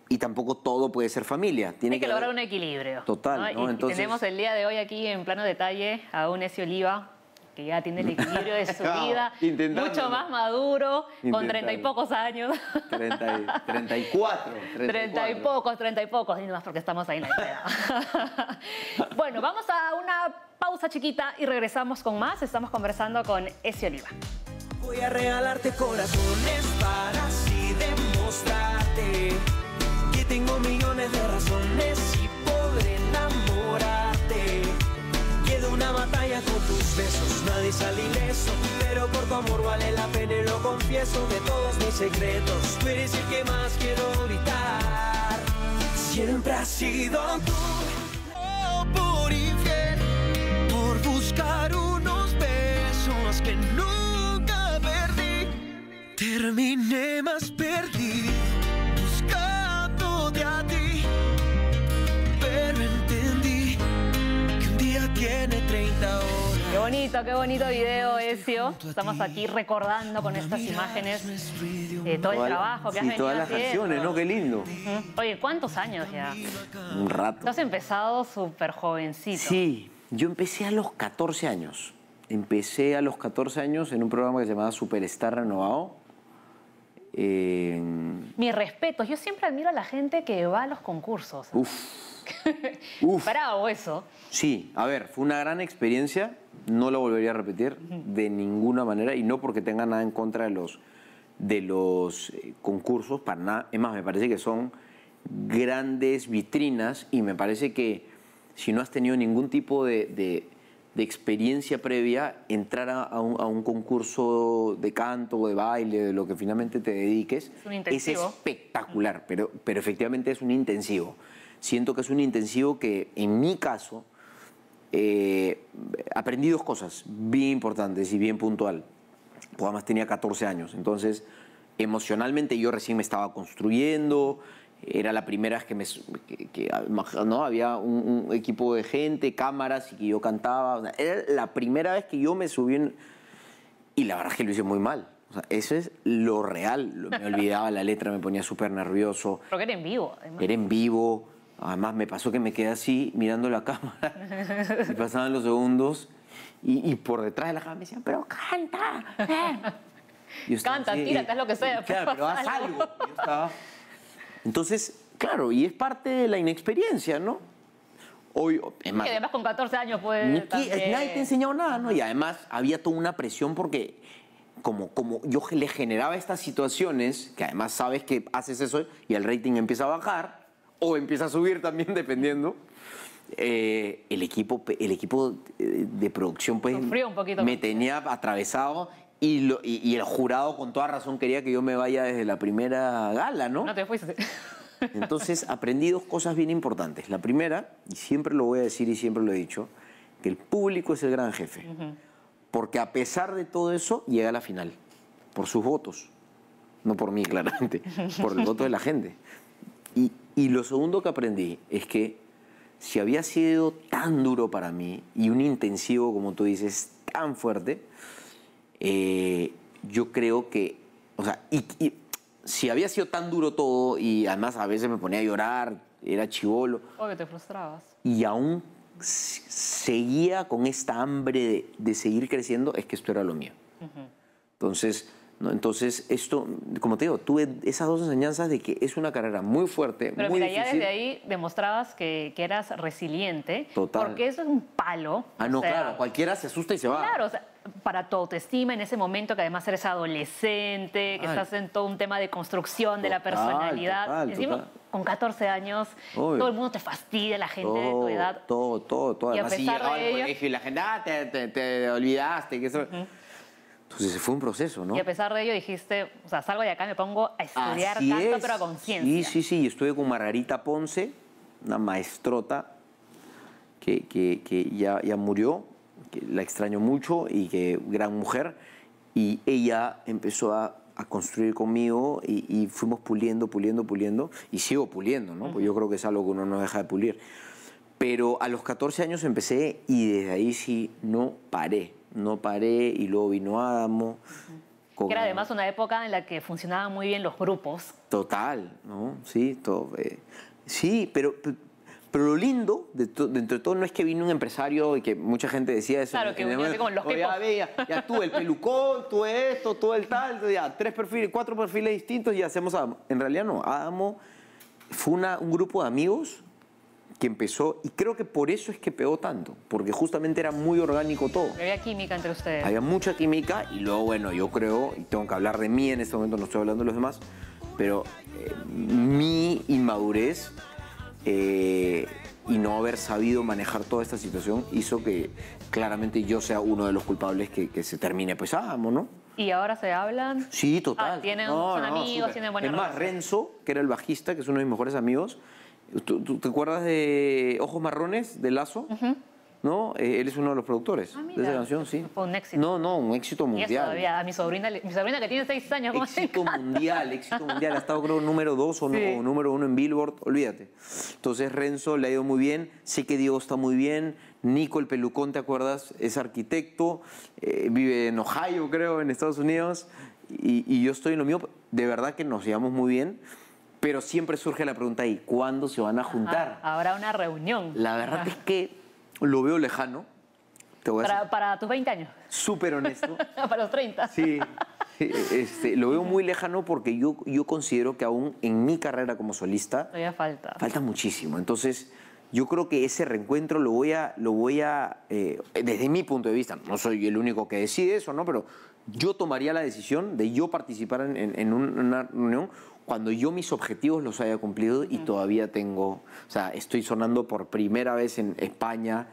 [SPEAKER 3] y tampoco todo puede ser familia. Tiene que, lograr
[SPEAKER 1] un equilibrio. Total. tenemos el día de hoy aquí en plano detalle a un Oliva, que ya tiene el equilibrio de su vida, mucho más maduro, con treinta y pocos años.
[SPEAKER 3] Treinta y cuatro. Treinta y pocos,
[SPEAKER 1] treinta y pocos, y más porque estamos ahí en la idea. bueno, vamos a una pausa chiquita y regresamos con más. Estamos conversando con Esi Oliva.
[SPEAKER 2] Voy a regalarte corazones para así demostrarte que tengo millones de razones y podré enamorar una batalla con tus besos, nadie sale ileso Pero por tu amor vale la pena y lo confieso De todos mis secretos, tú eres el que más quiero gritar Siempre has sido tú oh, Por infiel, por buscar unos besos que nunca perdí Terminé más perdido
[SPEAKER 1] bonito, qué bonito video, Ezio. Estamos aquí recordando con estas imágenes eh, todo el trabajo que has todas las ¿no? Qué lindo. Oye, ¿cuántos años ya? Un rato. Tú has empezado súper jovencito.
[SPEAKER 3] Sí, yo empecé a los 14 años. Empecé a los 14 años en un programa que se llamaba Superstar Renovado. Eh,
[SPEAKER 1] Mi respeto, yo siempre admiro a la gente que va a los concursos. Uf.
[SPEAKER 3] Bravo eso. Sí, a ver, fue una gran experiencia no lo volvería a repetir de ninguna manera y no porque tenga nada en contra de los, de los eh, concursos, para nada. Es más, me parece que son grandes vitrinas y me parece que si no has tenido ningún tipo de, experiencia previa, entrar a, un, concurso de canto, o de baile, de lo que finalmente te dediques, es, es espectacular, pero, pero efectivamente es un intensivo. Siento que es un intensivo que en mi caso eh, aprendí dos cosas bien importantes y bien puntual. además tenía 14 años, entonces emocionalmente yo recién me estaba construyendo, era la primera vez que me... ¿no? Había un, equipo de gente, cámaras y que yo cantaba. era la primera vez que yo me subí en... Y la verdad es que lo hice muy mal. O eso es lo real. Me olvidaba la letra, me ponía súper nervioso.
[SPEAKER 1] que era en vivo.
[SPEAKER 3] Era en vivo. Además, me pasó que me quedé así mirando la cámara y pasaban los segundos y, por detrás de la cámara me decían, pero
[SPEAKER 1] canta. Eh". canta, tírate, lo que sea. Claro, pues, pero haz algo.
[SPEAKER 3] Entonces, claro, y es parte de la inexperiencia, ¿no? Hoy, es que
[SPEAKER 1] además con 14 años pues... nadie te ha
[SPEAKER 3] enseñado nada, ¿no? Y además había toda una presión porque como, como yo le generaba estas situaciones, que además sabes que haces eso y el rating empieza a bajar, o empieza a subir también dependiendo. Eh, el equipo, el equipo eh, de producción pues, me tenía atravesado y, y, el jurado con toda razón quería que yo me vaya desde la primera gala, ¿no? No te fuiste. Entonces aprendí dos cosas bien importantes. La primera, y siempre lo voy a decir y siempre lo he dicho, que el público es el gran jefe. Porque a pesar de todo eso, llega a la final. Por sus votos. No por mí, claramente. Por el voto de la gente. Y, y lo segundo que aprendí es que si había sido tan duro para mí y un intensivo, como tú dices, tan fuerte, eh, yo creo que, o sea, y, si había sido tan duro todo y además a veces me ponía a llorar, era chivolo.
[SPEAKER 1] te frustrabas.
[SPEAKER 3] Y aún seguía con esta hambre de, seguir creciendo, es que esto era lo mío. Entonces, ¿no? Entonces, esto, como te digo, tuve esas dos enseñanzas de que es una carrera muy fuerte, Pero mira, ya desde
[SPEAKER 1] ahí demostrabas que, eras resiliente.
[SPEAKER 3] Total. Porque eso
[SPEAKER 1] es un palo. Ah, no, claro,
[SPEAKER 3] cualquiera se asusta y se va. Claro,
[SPEAKER 1] o sea, para tu autoestima en ese momento, que además eres adolescente, que estás en todo un tema de construcción de la personalidad. Total, con 14 años, todo el mundo te fastidia, la gente de tu edad.
[SPEAKER 3] Todo, todo, todo. Y a pesar la gente, ah, te, olvidaste. Que eso... Entonces fue un proceso, ¿no? Y a
[SPEAKER 1] pesar de ello dijiste, o sea, salgo de acá, me pongo a estudiar tanto, pero a conciencia. Sí, sí,
[SPEAKER 3] sí. Estuve con Margarita Ponce, una maestrota que, que, ya, ya murió, que la extraño mucho y que gran mujer. Y ella empezó a, a construir conmigo y, fuimos puliendo, puliendo, puliendo. Y sigo puliendo, ¿no? Pues yo creo que es algo que uno no deja de pulir. Pero a los 14 años empecé y desde ahí sí no paré no paré y luego vino Adamo. Que era además
[SPEAKER 1] una época en la que funcionaban muy bien los grupos.
[SPEAKER 3] Total, ¿no? Sí, todo, eh, sí pero, pero lo lindo de, de, entre todo no es que vino un empresario y que mucha gente decía eso. Claro, que Además, con los que ya, ya, tú el pelucón, tú esto, todo el tal, tres perfiles, cuatro perfiles distintos y hacemos Adamo. En realidad no, Adamo fue una, un grupo de amigos que empezó y creo que por eso es que pegó tanto, porque justamente era muy orgánico todo.
[SPEAKER 1] había química entre ustedes. Había
[SPEAKER 3] mucha química y luego, bueno, yo creo, y tengo que hablar de mí en este momento, no estoy hablando de los demás, pero eh, mi inmadurez eh, y no haber sabido manejar toda esta situación hizo que claramente yo sea uno de los culpables que, se termine, pues, ah, ¿no?
[SPEAKER 1] ¿Y ahora se hablan?
[SPEAKER 3] Sí, total. Ah,
[SPEAKER 1] tienen, amigos, Es más,
[SPEAKER 3] Renzo, que era el bajista, que es uno de mis mejores amigos, ¿Tú, te acuerdas de Ojos Marrones, de Lazo? ¿no? Eh, él es uno de los productores ah, de esa canción, sí. Fue un éxito. No, no, un éxito mundial. a
[SPEAKER 1] mi sobrina, mi sobrina que tiene seis años. Éxito
[SPEAKER 3] mundial, éxito mundial. Ha estado creo número dos o, número uno en Billboard, olvídate. Entonces Renzo le ha ido muy bien, sé que Diego está muy bien, Nico el Pelucón, ¿te acuerdas? Es arquitecto, eh, vive en Ohio creo, en Estados Unidos, y, y yo estoy en lo mío, de verdad que nos llevamos muy bien. Pero siempre surge la pregunta ...¿y ¿cuándo se van a juntar?
[SPEAKER 1] habrá una reunión. La verdad es que
[SPEAKER 3] lo veo lejano. Te voy a para,
[SPEAKER 1] para, tus 20 años.
[SPEAKER 3] Súper honesto.
[SPEAKER 1] para los 30.
[SPEAKER 3] Sí. Este, lo veo muy lejano porque yo, yo considero que aún en mi carrera como solista...
[SPEAKER 1] Todavía falta.
[SPEAKER 3] Falta muchísimo. Entonces, yo creo que ese reencuentro lo voy a, lo voy a eh, desde mi punto de vista, no soy el único que decide eso, ¿no? Pero yo tomaría la decisión de yo participar en, en una reunión cuando yo mis objetivos los haya cumplido y todavía tengo, o sea, estoy sonando por primera vez en España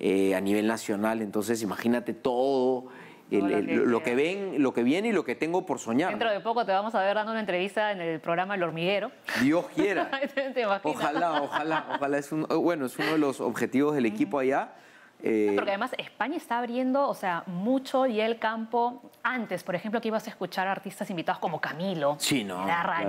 [SPEAKER 3] eh, a nivel nacional, entonces imagínate todo. lo, que ven, lo que viene y lo que tengo por soñar. Dentro
[SPEAKER 1] de poco te vamos a ver dando una entrevista en el programa El Hormiguero.
[SPEAKER 3] Dios quiera. ojalá, ojalá, ojalá. bueno, es uno de los objetivos del equipo allá. Porque eh, además
[SPEAKER 1] España está abriendo, o sea, mucho y el campo. Antes, por ejemplo, que ibas a escuchar artistas invitados como Camilo.
[SPEAKER 3] Sí, no. Era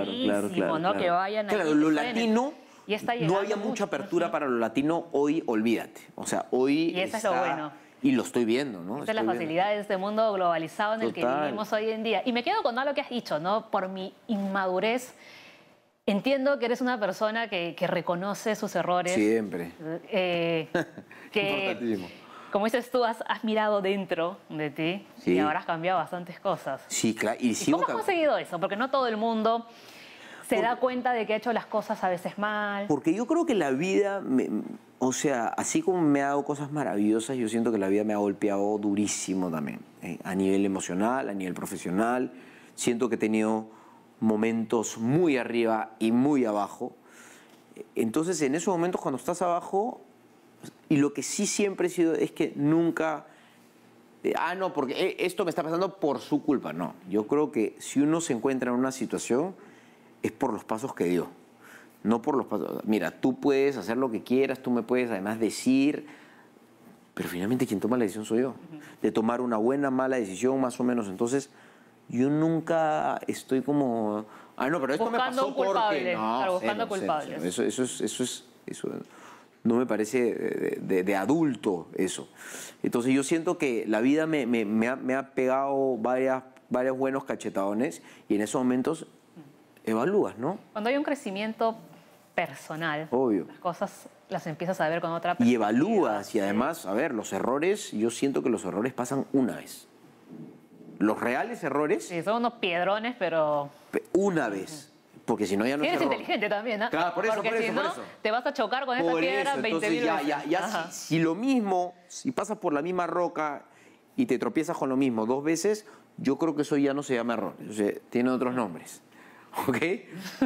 [SPEAKER 3] ¿no? Que vayan a. Claro, lo latino.
[SPEAKER 1] Y no había mucha
[SPEAKER 3] apertura para lo latino. Hoy, olvídate. O sea, hoy. Y eso es lo bueno. Y lo estoy viendo, ¿no? De es la facilidad
[SPEAKER 1] de este mundo globalizado en el que vivimos hoy en día. Y me quedo con lo que has dicho, ¿no? Por mi inmadurez. Entiendo que eres una persona que, reconoce sus errores. Siempre. Eh, que, como dices tú, has, mirado dentro de ti ...y ahora has cambiado bastantes cosas.
[SPEAKER 3] Sí, claro. ¿Y, ¿Cómo has conseguido
[SPEAKER 1] eso? Porque no todo el mundo se da cuenta de que ha hecho las cosas a veces mal.
[SPEAKER 3] Porque yo creo que la vida, o sea, así como me ha dado cosas maravillosas, yo siento que la vida me ha golpeado durísimo también, eh, a nivel emocional, a nivel profesional. Siento que he tenido momentos muy arriba y muy abajo. Entonces, en esos momentos, cuando estás abajo, y lo que sí siempre he sido es que nunca... Eh, ah, no, porque eh, esto me está pasando por su culpa. No, yo creo que si uno se encuentra en una situación es por los pasos que dio, no por los pasos. Mira, tú puedes hacer lo que quieras, tú me puedes además decir, pero finalmente quien toma la decisión soy yo. De tomar una buena, mala decisión, más o menos. Entonces, yo nunca estoy como, ah, no, pero esto me pasó porque... No, Eso, es no me parece de, adulto eso. Entonces yo siento que la vida me, ha, pegado varias, varios buenos cachetadones y en esos momentos evalúas, ¿no?
[SPEAKER 1] Cuando hay un crecimiento personal, las cosas las empiezas a ver con otra
[SPEAKER 3] persona. Y evalúas, y además, a ver, los errores, yo siento que los errores pasan una vez. Los reales errores... Sí, son unos piedrones, pero... Una vez porque si no ya no Eres inteligente
[SPEAKER 1] también, ¿no? Claro, por eso, porque por eso, si te vas a chocar con por piedra entonces ya, ya,
[SPEAKER 3] ya si, lo mismo, si pasas por la misma roca y te tropiezas con lo mismo dos veces, yo creo que eso ya no se llama error, o sea, tiene otros nombres, ¿ok?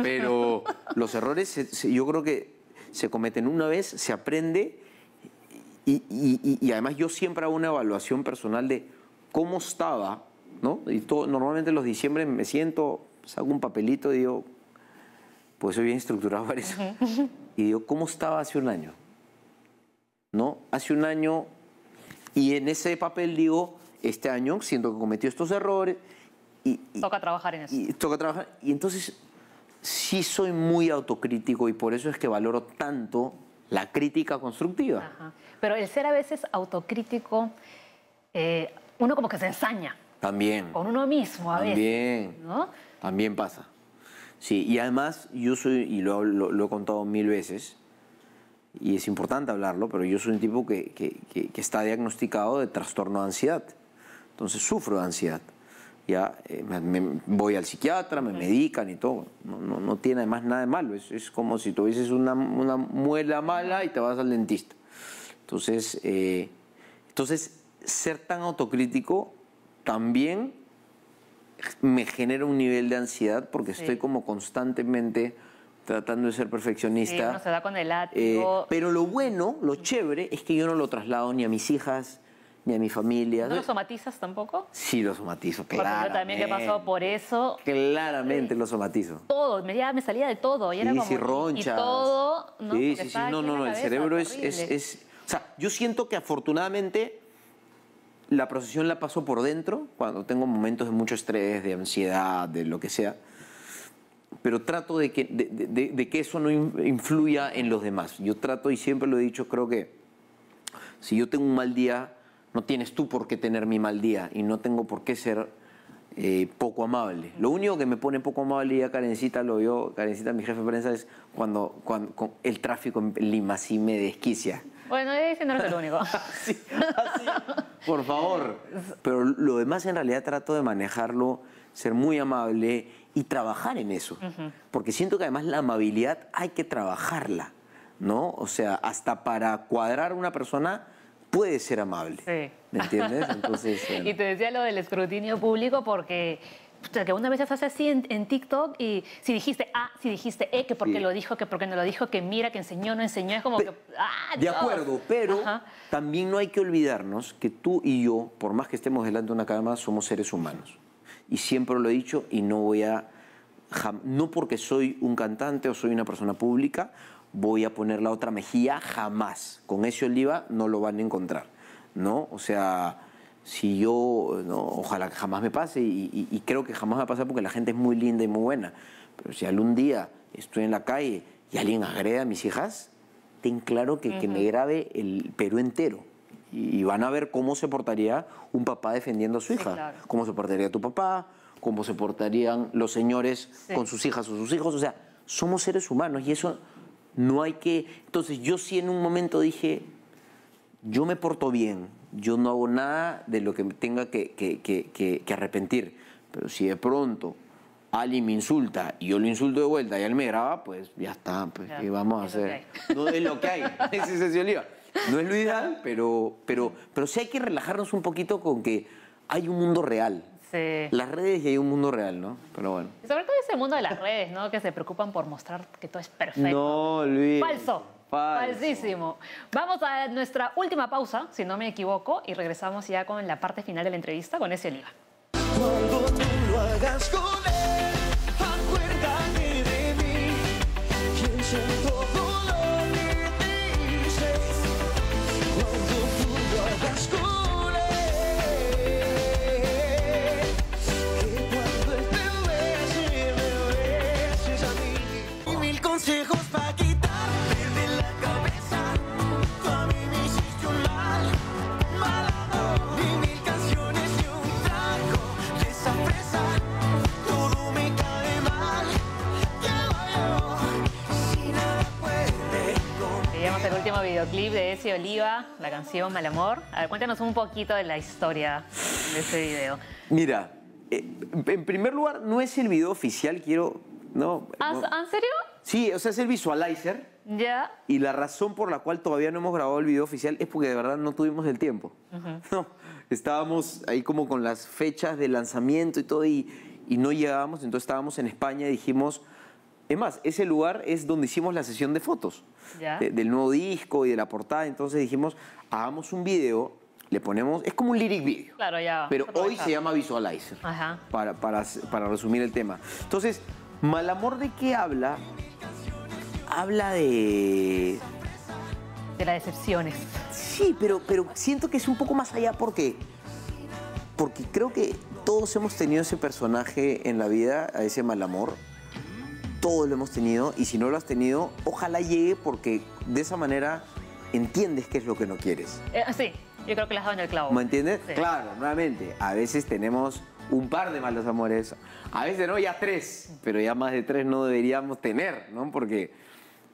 [SPEAKER 3] Pero los errores yo creo que se cometen una vez, se aprende y, además yo siempre hago una evaluación personal de cómo estaba, ¿no? Y normalmente los diciembre me siento, saco un papelito y digo, pues soy bien estructurado para eso. Y digo, ¿cómo estaba hace un año? ¿No? Hace un año, y en ese papel digo, este año, siento que cometió estos errores. Y, toca trabajar en eso. Y, toca trabajar. Y entonces, sí soy muy autocrítico y por eso es que valoro tanto la crítica constructiva.
[SPEAKER 1] Pero el ser a veces autocrítico, eh, uno como que se ensaña.
[SPEAKER 3] También. Con
[SPEAKER 1] uno mismo a veces.
[SPEAKER 3] También. ¿no? También pasa. Sí, y además yo soy, y lo, he contado mil veces, y es importante hablarlo, pero yo soy un tipo que, que, está diagnosticado de trastorno de ansiedad. Entonces sufro de ansiedad. Ya eh, voy al psiquiatra, me medican y todo. No, no, tiene además nada de malo. Es, es como si tuvieses una, una, muela mala y te vas al dentista. Entonces, eh, entonces ser tan autocrítico también me genera un nivel de ansiedad porque estoy como constantemente tratando de ser perfeccionista. se
[SPEAKER 1] da con el eh,
[SPEAKER 3] pero lo bueno, lo chévere, es que yo no lo traslado ni a mis hijas, ni a mi familia. ¿No lo
[SPEAKER 1] somatizas tampoco?
[SPEAKER 3] Sí, lo somatizo, claro. Yo también he pasado
[SPEAKER 1] por eso.
[SPEAKER 3] Claramente lo somatizo.
[SPEAKER 1] Todo, me salía de todo. Y era como, Y todo, ¿no? Sí, sí, No, no, no, el cerebro es, es,
[SPEAKER 3] O sea, yo siento que afortunadamente la procesión la paso por dentro cuando tengo momentos de mucho estrés, de ansiedad, de lo que sea. Pero trato de que, eso no influya en los demás. Yo trato, y siempre lo he dicho, creo que si yo tengo un mal día, no tienes tú por qué tener mi mal día y no tengo por qué ser eh, poco amable. Lo único que me pone poco amable, y ya Karencita lo vio, Karencita, mi jefe de prensa, es cuando, el tráfico en Lima sí me desquicia.
[SPEAKER 1] Bueno, ese no es el único.
[SPEAKER 3] Por favor. Pero lo demás en realidad trato de manejarlo, ser muy amable y trabajar en eso. Porque siento que además la amabilidad hay que trabajarla, ¿no? O sea, hasta para cuadrar una persona puede ser amable. Sí. ¿Me entiendes? Entonces, Y
[SPEAKER 1] te decía lo del escrutinio público porque que una vez estás así en, TikTok y si dijiste A, si dijiste E, que porque qué lo dijo, que porque no lo dijo, que mira, que enseñó, no enseñó, es como que... ¡Ah, de acuerdo,
[SPEAKER 3] pero también no hay que olvidarnos que tú y yo, por más que estemos delante de una cama, somos seres humanos. Y siempre lo he dicho y no voy a... No porque soy un cantante o soy una persona pública, voy a poner la otra mejilla jamás. Con ese oliva no lo van a encontrar, ¿no? O sea si yo, ojalá que jamás me pase, y, creo que jamás va a pasar porque la gente es muy linda y muy buena, pero si algún día estoy en la calle y alguien agrede a mis hijas, ten claro que, me grabe el Perú entero. Y, van a ver cómo se portaría un papá defendiendo a su hija, cómo se portaría tu papá, cómo se portarían los señores con sus hijas o sus hijos, o sea, somos seres humanos y eso no hay que... Entonces yo sí en un momento dije, yo me porto bien, yo no hago nada de lo que tenga que, arrepentir. Pero si de pronto alguien me insulta y yo lo insulto de vuelta y él me graba, pues ya está, pues ¿qué vamos a hacer? No es lo que hay, No es lo ideal, pero, pero, pero sí hay que relajarnos un poquito con que hay un mundo real. Las redes y hay un mundo real, ¿no? Pero bueno.
[SPEAKER 1] sobre todo ese mundo de las redes, ¿no? Que se preocupan por mostrar que todo es perfecto.
[SPEAKER 2] No, Luis. Falso.
[SPEAKER 1] Falsísimo. Vamos a nuestra última pausa, si no me equivoco, y regresamos ya con la parte final de la entrevista con ese oliva. videoclip de Ese Oliva, la canción Mal Amor. A ver, cuéntanos un poquito de la historia
[SPEAKER 3] de este video. Mira, eh, en primer lugar, no es el video oficial, quiero... Ah, no, ¿En serio? Sí, o sea, es el visualizer. Ya. Y la razón por la cual todavía no hemos grabado el video oficial es porque de verdad no tuvimos el tiempo. No, estábamos ahí como con las fechas de lanzamiento y todo y, y no llegábamos, entonces estábamos en España y dijimos, es más, ese lugar es donde hicimos la sesión de fotos del nuevo disco y de la portada. Entonces dijimos, hagamos un video, le ponemos, es como un lyric video.
[SPEAKER 1] Pero hoy se llama
[SPEAKER 3] Visualizer, Para, para, para resumir el tema. Entonces, Malamor de qué habla? Habla de... De las decepciones. Sí, pero, pero siento que es un poco más allá porque, porque creo que todos hemos tenido ese personaje en la vida, a ese mal amor, ...todos lo hemos tenido y si no lo has tenido, ojalá llegue porque de esa manera entiendes qué es lo que no quieres.
[SPEAKER 1] Eh, ah, sí, yo creo que las dado en el clavo. ¿Me entiendes? Claro,
[SPEAKER 3] nuevamente, a veces tenemos un par de malos amores, a veces no, ya tres, pero ya más de tres no deberíamos tener, ¿no? Porque,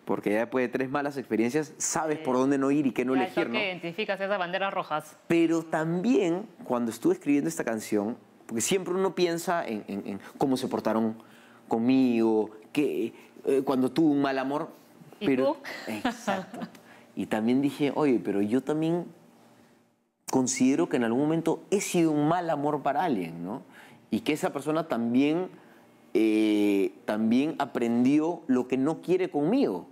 [SPEAKER 3] porque ya después de tres malas experiencias sabes por dónde no ir y qué no elegir, ¿no?
[SPEAKER 1] que identificas esas banderas rojas.
[SPEAKER 3] Pero también cuando estuve escribiendo esta canción, porque siempre uno piensa en cómo se portaron conmigo, que, eh, cuando tuvo un mal amor. pero, Exacto. y también dije, oye, pero yo también considero que en algún momento he sido un mal amor para alguien, ¿no? Y que esa persona también, eh, también aprendió lo que no quiere conmigo.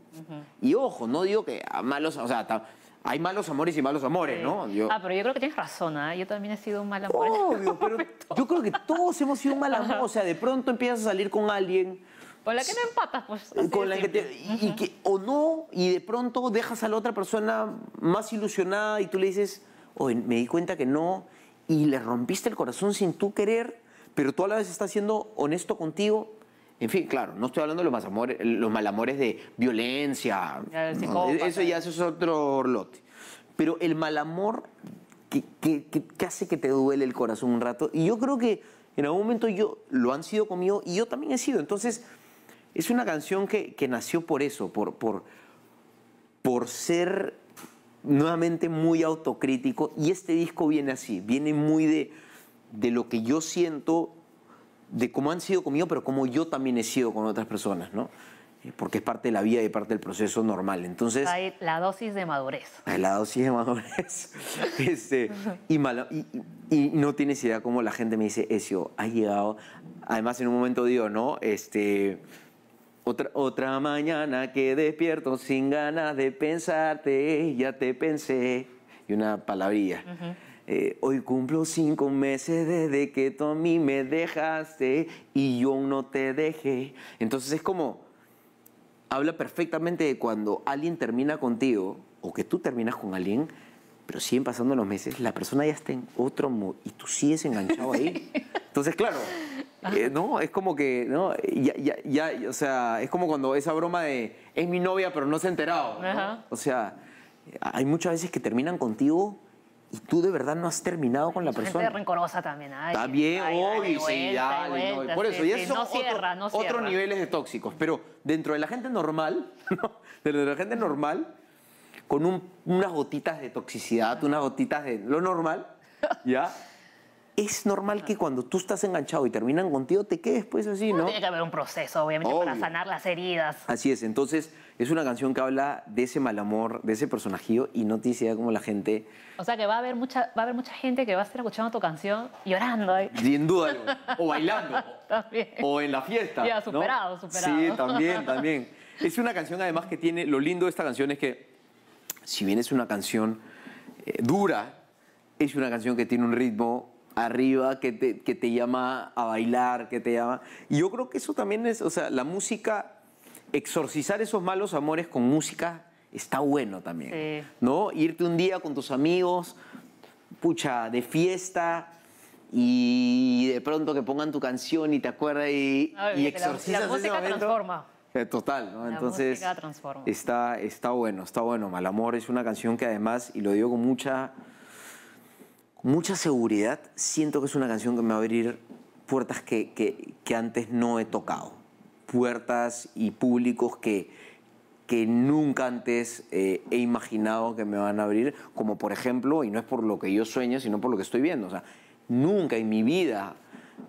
[SPEAKER 3] Y ojo, no digo que a malos, o sea, hay malos amores y malos amores, ¿no? ah,
[SPEAKER 1] pero yo creo que tienes razón, ¿ah? Yo también he sido un mal amor.
[SPEAKER 3] Obvio, pero yo creo que todos hemos sido un mal amor. O sea, de pronto empiezas a salir con alguien con la que no empatas, pues. Con la y, que, o no, y de pronto dejas a la otra persona más ilusionada y tú le dices, oye, me di cuenta que no, y le rompiste el corazón sin tú querer, pero tú a la vez estás siendo honesto contigo. En fin, claro, no estoy hablando de los, más amores, los malamores de violencia. eso ya eso es otro lote. Pero el malamor que, que, que, hace que te duele el corazón un rato. Y yo creo que en algún momento yo lo han sido conmigo y yo también he sido. Entonces, es una canción que, nació por eso, por, por, por ser nuevamente muy autocrítico y este disco viene así, viene muy de, de lo que yo siento, de cómo han sido conmigo, pero cómo yo también he sido con otras personas, ¿no? Eh, porque es parte de la vida y parte del proceso normal. Entonces.
[SPEAKER 1] Hay la dosis de madurez.
[SPEAKER 3] Hay La dosis de madurez. Este, y, no tienes idea cómo la gente me dice, Ezio, has llegado. Además, en un momento digo, ¿no? Este otra, mañana que despierto sin ganas de pensarte, ya te pensé. Y una palabrilla. Eh, hoy cumplo cinco meses desde que tú a mí me dejaste y yo no te dejé. Entonces es como, habla perfectamente de cuando alguien termina contigo o que tú terminas con alguien, pero siguen pasando los meses, la persona ya está en otro modo y tú sigues enganchado ahí. Entonces, claro, Ah. Eh, no, es como que, ¿no? Ya, o sea, es como cuando esa broma de es mi novia, pero no se ha enterado. O sea, hay muchas veces que terminan contigo y tú de verdad no has terminado con la persona. Gente
[SPEAKER 1] rencorosa también. Está bien, obvio, sí, ya. Por eso, y eso otros niveles
[SPEAKER 3] de tóxicos. Pero dentro de la gente normal, dentro de la gente normal, con unas gotitas de toxicidad, unas gotitas de lo normal, ¿ya? es normal que cuando tú estás enganchado y terminan contigo, te quedes pues así, ¿no? Tiene
[SPEAKER 1] que haber un proceso, obviamente, para sanar las heridas.
[SPEAKER 3] Así es, entonces es una canción que habla de ese mal amor, de ese personajillo y no te como la gente...
[SPEAKER 1] O sea que va a haber mucha, va a haber mucha gente que va a estar escuchando tu canción llorando.
[SPEAKER 3] Sin duda, o bailando. O en la fiesta. Ya, superado, superado. Sí, también, también. Es una canción además que tiene, lo lindo de esta canción es que, si bien es una canción eh, dura, es una canción que tiene un ritmo arriba, que te, que te llama a bailar, que te llama... Y yo creo que eso también es, o sea, la música, exorcizar esos malos amores con música está bueno también, ¿no? Irte un día con tus amigos, pucha, de fiesta, y de pronto que pongan tu canción y te acuerdas y, la, música ese transforma. Eh, total, ¿no? La Entonces música transforma. Está, está bueno, está bueno. Malamor es una canción que además, y lo digo con mucha mucha seguridad, siento que es una canción que me va a abrir puertas que, antes no he tocado, puertas y públicos que, nunca antes eh, he imaginado que me van a abrir, como por ejemplo, y no es por lo que yo sueño, sino por lo que estoy viendo. sea, nunca en mi vida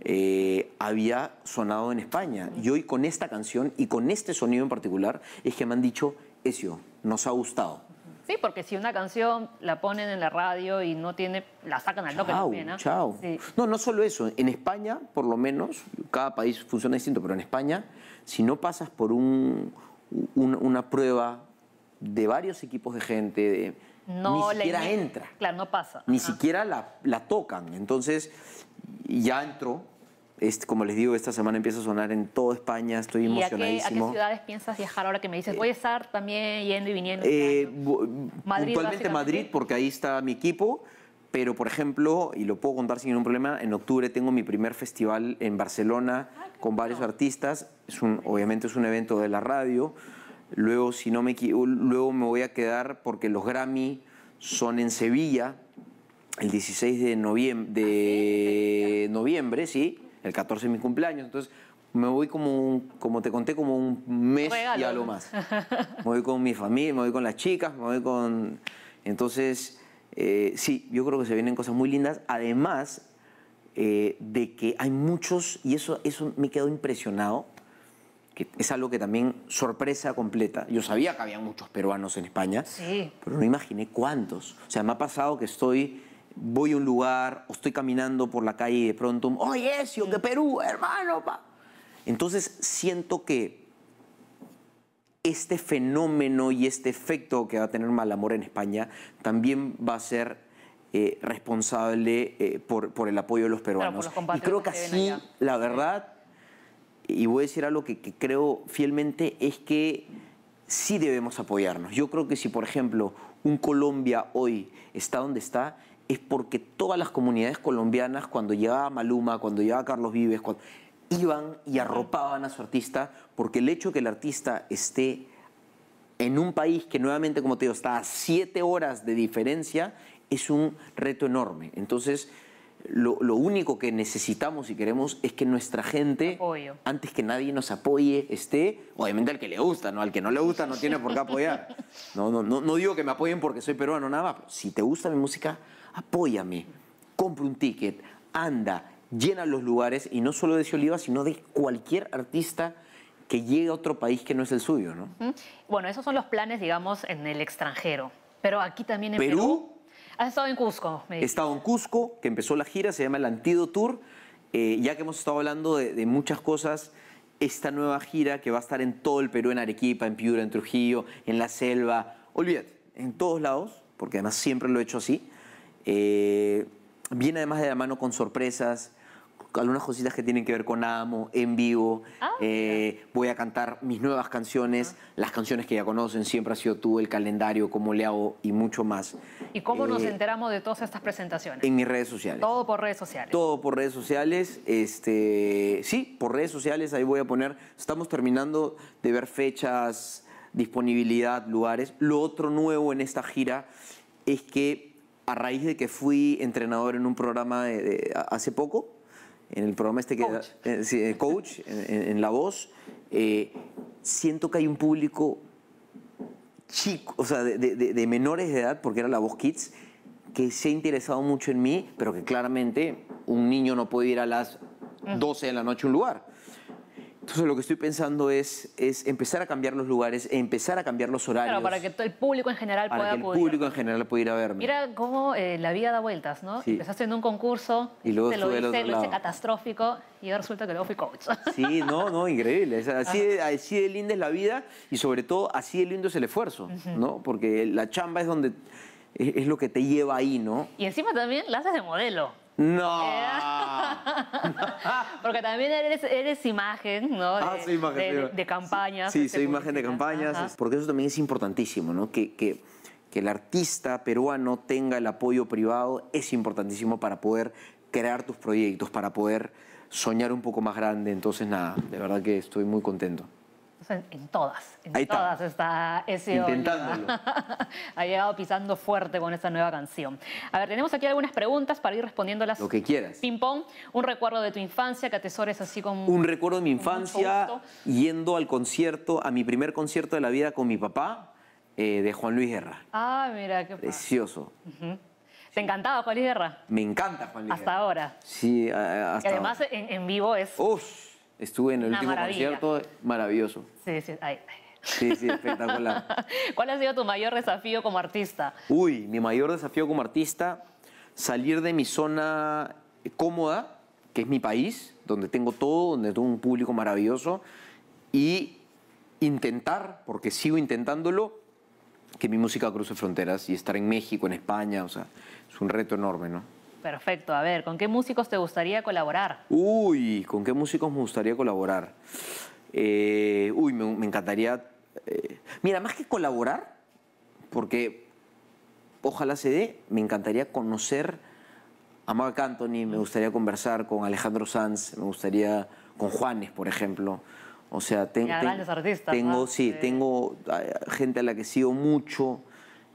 [SPEAKER 3] eh, había sonado en España. Y hoy con esta canción y con este sonido en particular es que me han dicho, eso. nos ha gustado
[SPEAKER 1] Sí, porque si una canción la ponen en la radio y no tiene, la sacan al toque también. ¿no?
[SPEAKER 3] Chao. No, no solo eso. En España, por lo menos, cada país funciona distinto, pero en España, si no pasas por un, una prueba de varios equipos de gente, ni siquiera entra.
[SPEAKER 1] Claro, no pasa. Ni
[SPEAKER 3] siquiera la tocan. Entonces, ya entró como les digo, esta semana empieza a sonar en toda España, estoy emocionadísimo. a qué,
[SPEAKER 1] ciudades piensas viajar ahora que me dices? Voy a estar también yendo y viniendo.
[SPEAKER 3] Este eh, Madrid, Madrid, porque ahí está mi equipo. Pero, por ejemplo, y lo puedo contar sin ningún problema, en octubre tengo mi primer festival en Barcelona ah, con varios artistas. obviamente es un evento de la radio. Luego, si no me luego me voy a quedar porque los Grammy son en Sevilla el 16 de noviembre, de ah, noviembre, sí el 14 es mi cumpleaños, entonces me voy como, un, como te conté, como un mes y algo más. Me voy con mi familia, me voy con las chicas, me voy con... Entonces, eh, sí, yo creo que se vienen cosas muy lindas. Además eh, de que hay muchos, y eso, me quedó impresionado, que es algo que también sorpresa completa. Yo sabía que había muchos peruanos en España, sí. pero no imaginé cuántos. O sea, me ha pasado que estoy voy a un lugar o estoy caminando por la calle y de pronto, oye, Ecio, de Perú, hermano, Entonces siento que este fenómeno y este efecto que va a tener mal amor en España también va a ser eh, responsable eh, por, el apoyo de los peruanos. y creo que así, la verdad, y voy a decir algo que, que creo fielmente, es que sí debemos apoyarnos. Yo creo que si, por ejemplo, un Colombia hoy está donde está, es porque todas las comunidades colombianas, cuando llegaba Maluma, cuando llegaba Carlos Vives, iban y arropaban a su artista, porque el hecho que el artista esté en un país que nuevamente, como te digo, está a siete horas de diferencia, es un reto enorme. Entonces, lo, único que necesitamos y queremos es que nuestra gente, antes que nadie nos apoye, esté, obviamente al que le gusta, ¿no? Al que no le gusta no tiene por qué apoyar. No, no, no, no digo que me apoyen porque soy peruano nada más, si te gusta mi música, apóyame, compra un ticket, anda, llena los lugares, y no solo de Oliva sino de cualquier artista que llegue a otro país que no es el suyo,
[SPEAKER 1] Bueno, esos son los planes, digamos, en el extranjero. Pero aquí también en Perú. has estado en Cusco. he
[SPEAKER 3] estado en Cusco, que empezó la gira, se llama el Antido Tour. Eh, ya que hemos estado hablando de, de muchas cosas, esta nueva gira que va a estar en todo el Perú, en Arequipa, en Piura, en Trujillo, en la selva, olvídate, en todos lados, porque además siempre lo he hecho así. Eh, viene además de la mano con sorpresas, algunas cositas que tienen que ver con Amo, en vivo. Ah, eh, voy a cantar mis nuevas canciones, las canciones que ya conocen, siempre ha sido tú, el calendario, cómo le hago y mucho más.
[SPEAKER 1] ¿Y cómo nos eh, enteramos de todas estas presentaciones?
[SPEAKER 3] En mis redes sociales. Todo
[SPEAKER 1] por redes sociales.
[SPEAKER 3] Todo por redes sociales. Este, sí, por redes sociales, ahí voy a poner. Estamos terminando de ver fechas, disponibilidad, lugares. Lo otro nuevo en esta gira es que a raíz de que fui entrenador en un programa hace poco, en el programa este que coach, eh, eh, coach en, La Voz, eh, siento que hay un público chico, o sea, de, de, menores de edad, porque era La Voz Kids, que se ha interesado mucho en mí, pero que claramente un niño no puede ir a las 12 de la noche a un lugar. Entonces lo que estoy pensando es, es empezar a cambiar los lugares, empezar a cambiar los horarios. Claro, para que
[SPEAKER 1] el público en general para pueda que el público
[SPEAKER 3] en general pueda ir a verme.
[SPEAKER 1] Mira cómo eh, la vida da vueltas, ¿no? Empezaste en un concurso, te lo hice, lo hice catastrófico y resulta que luego fui coach.
[SPEAKER 3] Sí, no, no, increíble. así, de, así linda es la vida y sobre todo así de lindo es el esfuerzo, ¿no? Porque la chamba es donde es lo que te lleva ahí, ¿no?
[SPEAKER 1] Y encima también la haces de modelo.
[SPEAKER 3] No.
[SPEAKER 1] Porque también eres, imagen, ¿no? Ah, de, ah, soy imagen. De, campaña. Sí, soy imagen
[SPEAKER 3] de campañas. Porque eso también es importantísimo, ¿no? Que, que, que el artista peruano tenga el apoyo privado es importantísimo para poder crear tus proyectos, para poder soñar un poco más grande. Entonces, nada, de verdad que estoy muy contento
[SPEAKER 1] en, todas, en todas está, ese Intentándolo. ha llegado pisando fuerte con esa nueva canción. A ver, tenemos aquí algunas preguntas para ir respondiéndolas. Lo que quieras. Ping pong, un recuerdo de tu infancia que atesores así como Un recuerdo de mi infancia
[SPEAKER 3] yendo al concierto, a mi primer concierto de la vida con mi papá, eh, de Juan Luis Guerra.
[SPEAKER 1] Ah, mira, qué
[SPEAKER 3] Precioso.
[SPEAKER 1] ¿Te encantaba Juan Luis Guerra? Me encanta Juan Luis Guerra. Hasta ahora.
[SPEAKER 3] Sí, hasta ahora. y además
[SPEAKER 1] En, vivo es...
[SPEAKER 3] Uf Estuve en el último concierto, maravilloso. Sí, sí, Sí, sí, espectacular.
[SPEAKER 1] ¿Cuál ha sido tu mayor desafío como artista?
[SPEAKER 3] Uy, mi mayor desafío como artista, salir de mi zona cómoda, que es mi país, donde tengo todo, donde tengo un público maravilloso, y intentar, porque sigo intentándolo, que mi música cruce fronteras y estar en México, en España, o sea, es un reto enorme, ¿no?
[SPEAKER 1] Perfecto. A ver, ¿con qué músicos te gustaría colaborar?
[SPEAKER 3] Uy, ¿con qué músicos me gustaría colaborar? Eh, uy, me, encantaría... Eh, mira, más que colaborar, porque ojalá se dé, me encantaría conocer a Mark Anthony, me gustaría conversar con Alejandro Sanz, me gustaría con Juanes, por ejemplo. O sea, tengo grandes artistas, tengo, sí, tengo eh, gente a la que sigo mucho,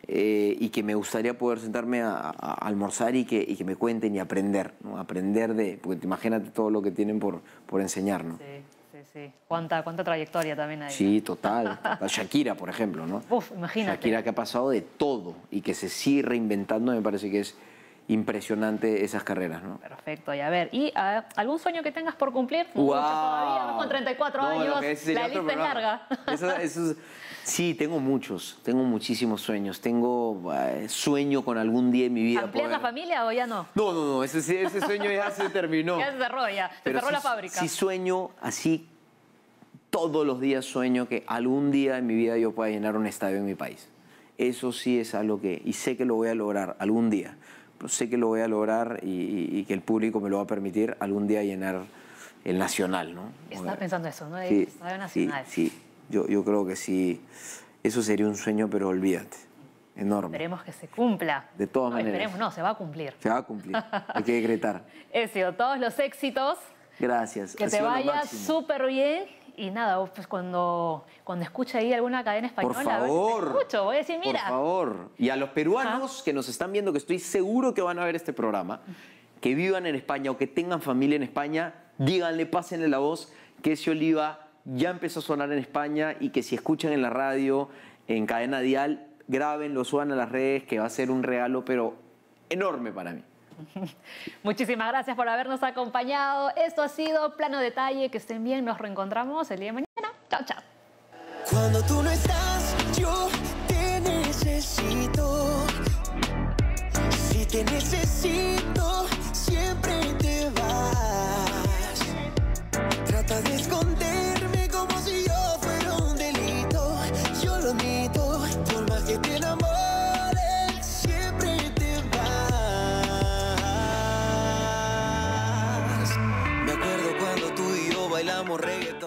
[SPEAKER 3] eh, y que me gustaría poder sentarme a, almorzar y que, y que, me cuenten y aprender, ¿no? aprender de, porque imagínate todo lo que tienen por, por enseñar. ¿no?
[SPEAKER 1] Sí. Sí. ¿Cuánta, cuánta trayectoria también hay. Sí,
[SPEAKER 3] total. Shakira, por ejemplo, ¿no?
[SPEAKER 1] Uf, imagínate. Shakira
[SPEAKER 3] que ha pasado de todo y que se sigue reinventando, me parece que es impresionante esas carreras, ¿no?
[SPEAKER 1] Perfecto, y a ver, ¿y algún sueño que tengas por cumplir? Wow. Mucho todavía, con 34 años, la lista es larga.
[SPEAKER 3] eso es, Sí, tengo muchos, tengo muchísimos sueños. Tengo eh, sueño con algún día en mi vida. ¿Ampliar la
[SPEAKER 1] familia o ya no?
[SPEAKER 3] No, no, no, ese, sueño ya se terminó. Ya se cerró, ya. Se cerró la fábrica. Sí sueño así, todos los días sueño que algún día en mi vida yo pueda llenar un estadio en mi país. Eso sí es algo que, y sé que lo voy a lograr algún día, pero pues sé que lo voy a lograr y, que el público me lo va a permitir algún día llenar el nacional, ¿no? Estaba pensando
[SPEAKER 1] eso, ¿no? El estadio nacional.
[SPEAKER 3] sí. Yo, creo que sí, eso sería un sueño, pero olvídate. Enorme.
[SPEAKER 1] Esperemos que se cumpla.
[SPEAKER 3] De todas maneras. Esperemos,
[SPEAKER 1] no, se va a cumplir.
[SPEAKER 3] Se va a cumplir. Hay que decretar.
[SPEAKER 1] eso todos los éxitos.
[SPEAKER 3] Gracias. Que te vaya súper
[SPEAKER 1] bien. Y nada, pues cuando, cuando escuche ahí alguna cadena española, por favor, voy a decir, mira. Por
[SPEAKER 3] favor. Y a los peruanos que nos están viendo, que estoy seguro que van a ver este programa, que vivan en España o que tengan familia en España, díganle, pásenle la voz que ese Oliva ya empezó a sonar en España y que si escuchan en la radio, en cadena dial, graben, lo suban a las redes, que va a ser un regalo, pero enorme para mí.
[SPEAKER 1] Muchísimas gracias por habernos acompañado. Esto ha sido Plano Detalle. Que estén bien. Nos reencontramos el día de mañana. Chao, chao.
[SPEAKER 2] Cuando tú no estás, yo te necesito. Si te necesito, siempre te vas. Trata de esconder. siempre te vas. Me acuerdo cuando tú y yo bailamos reggaeton.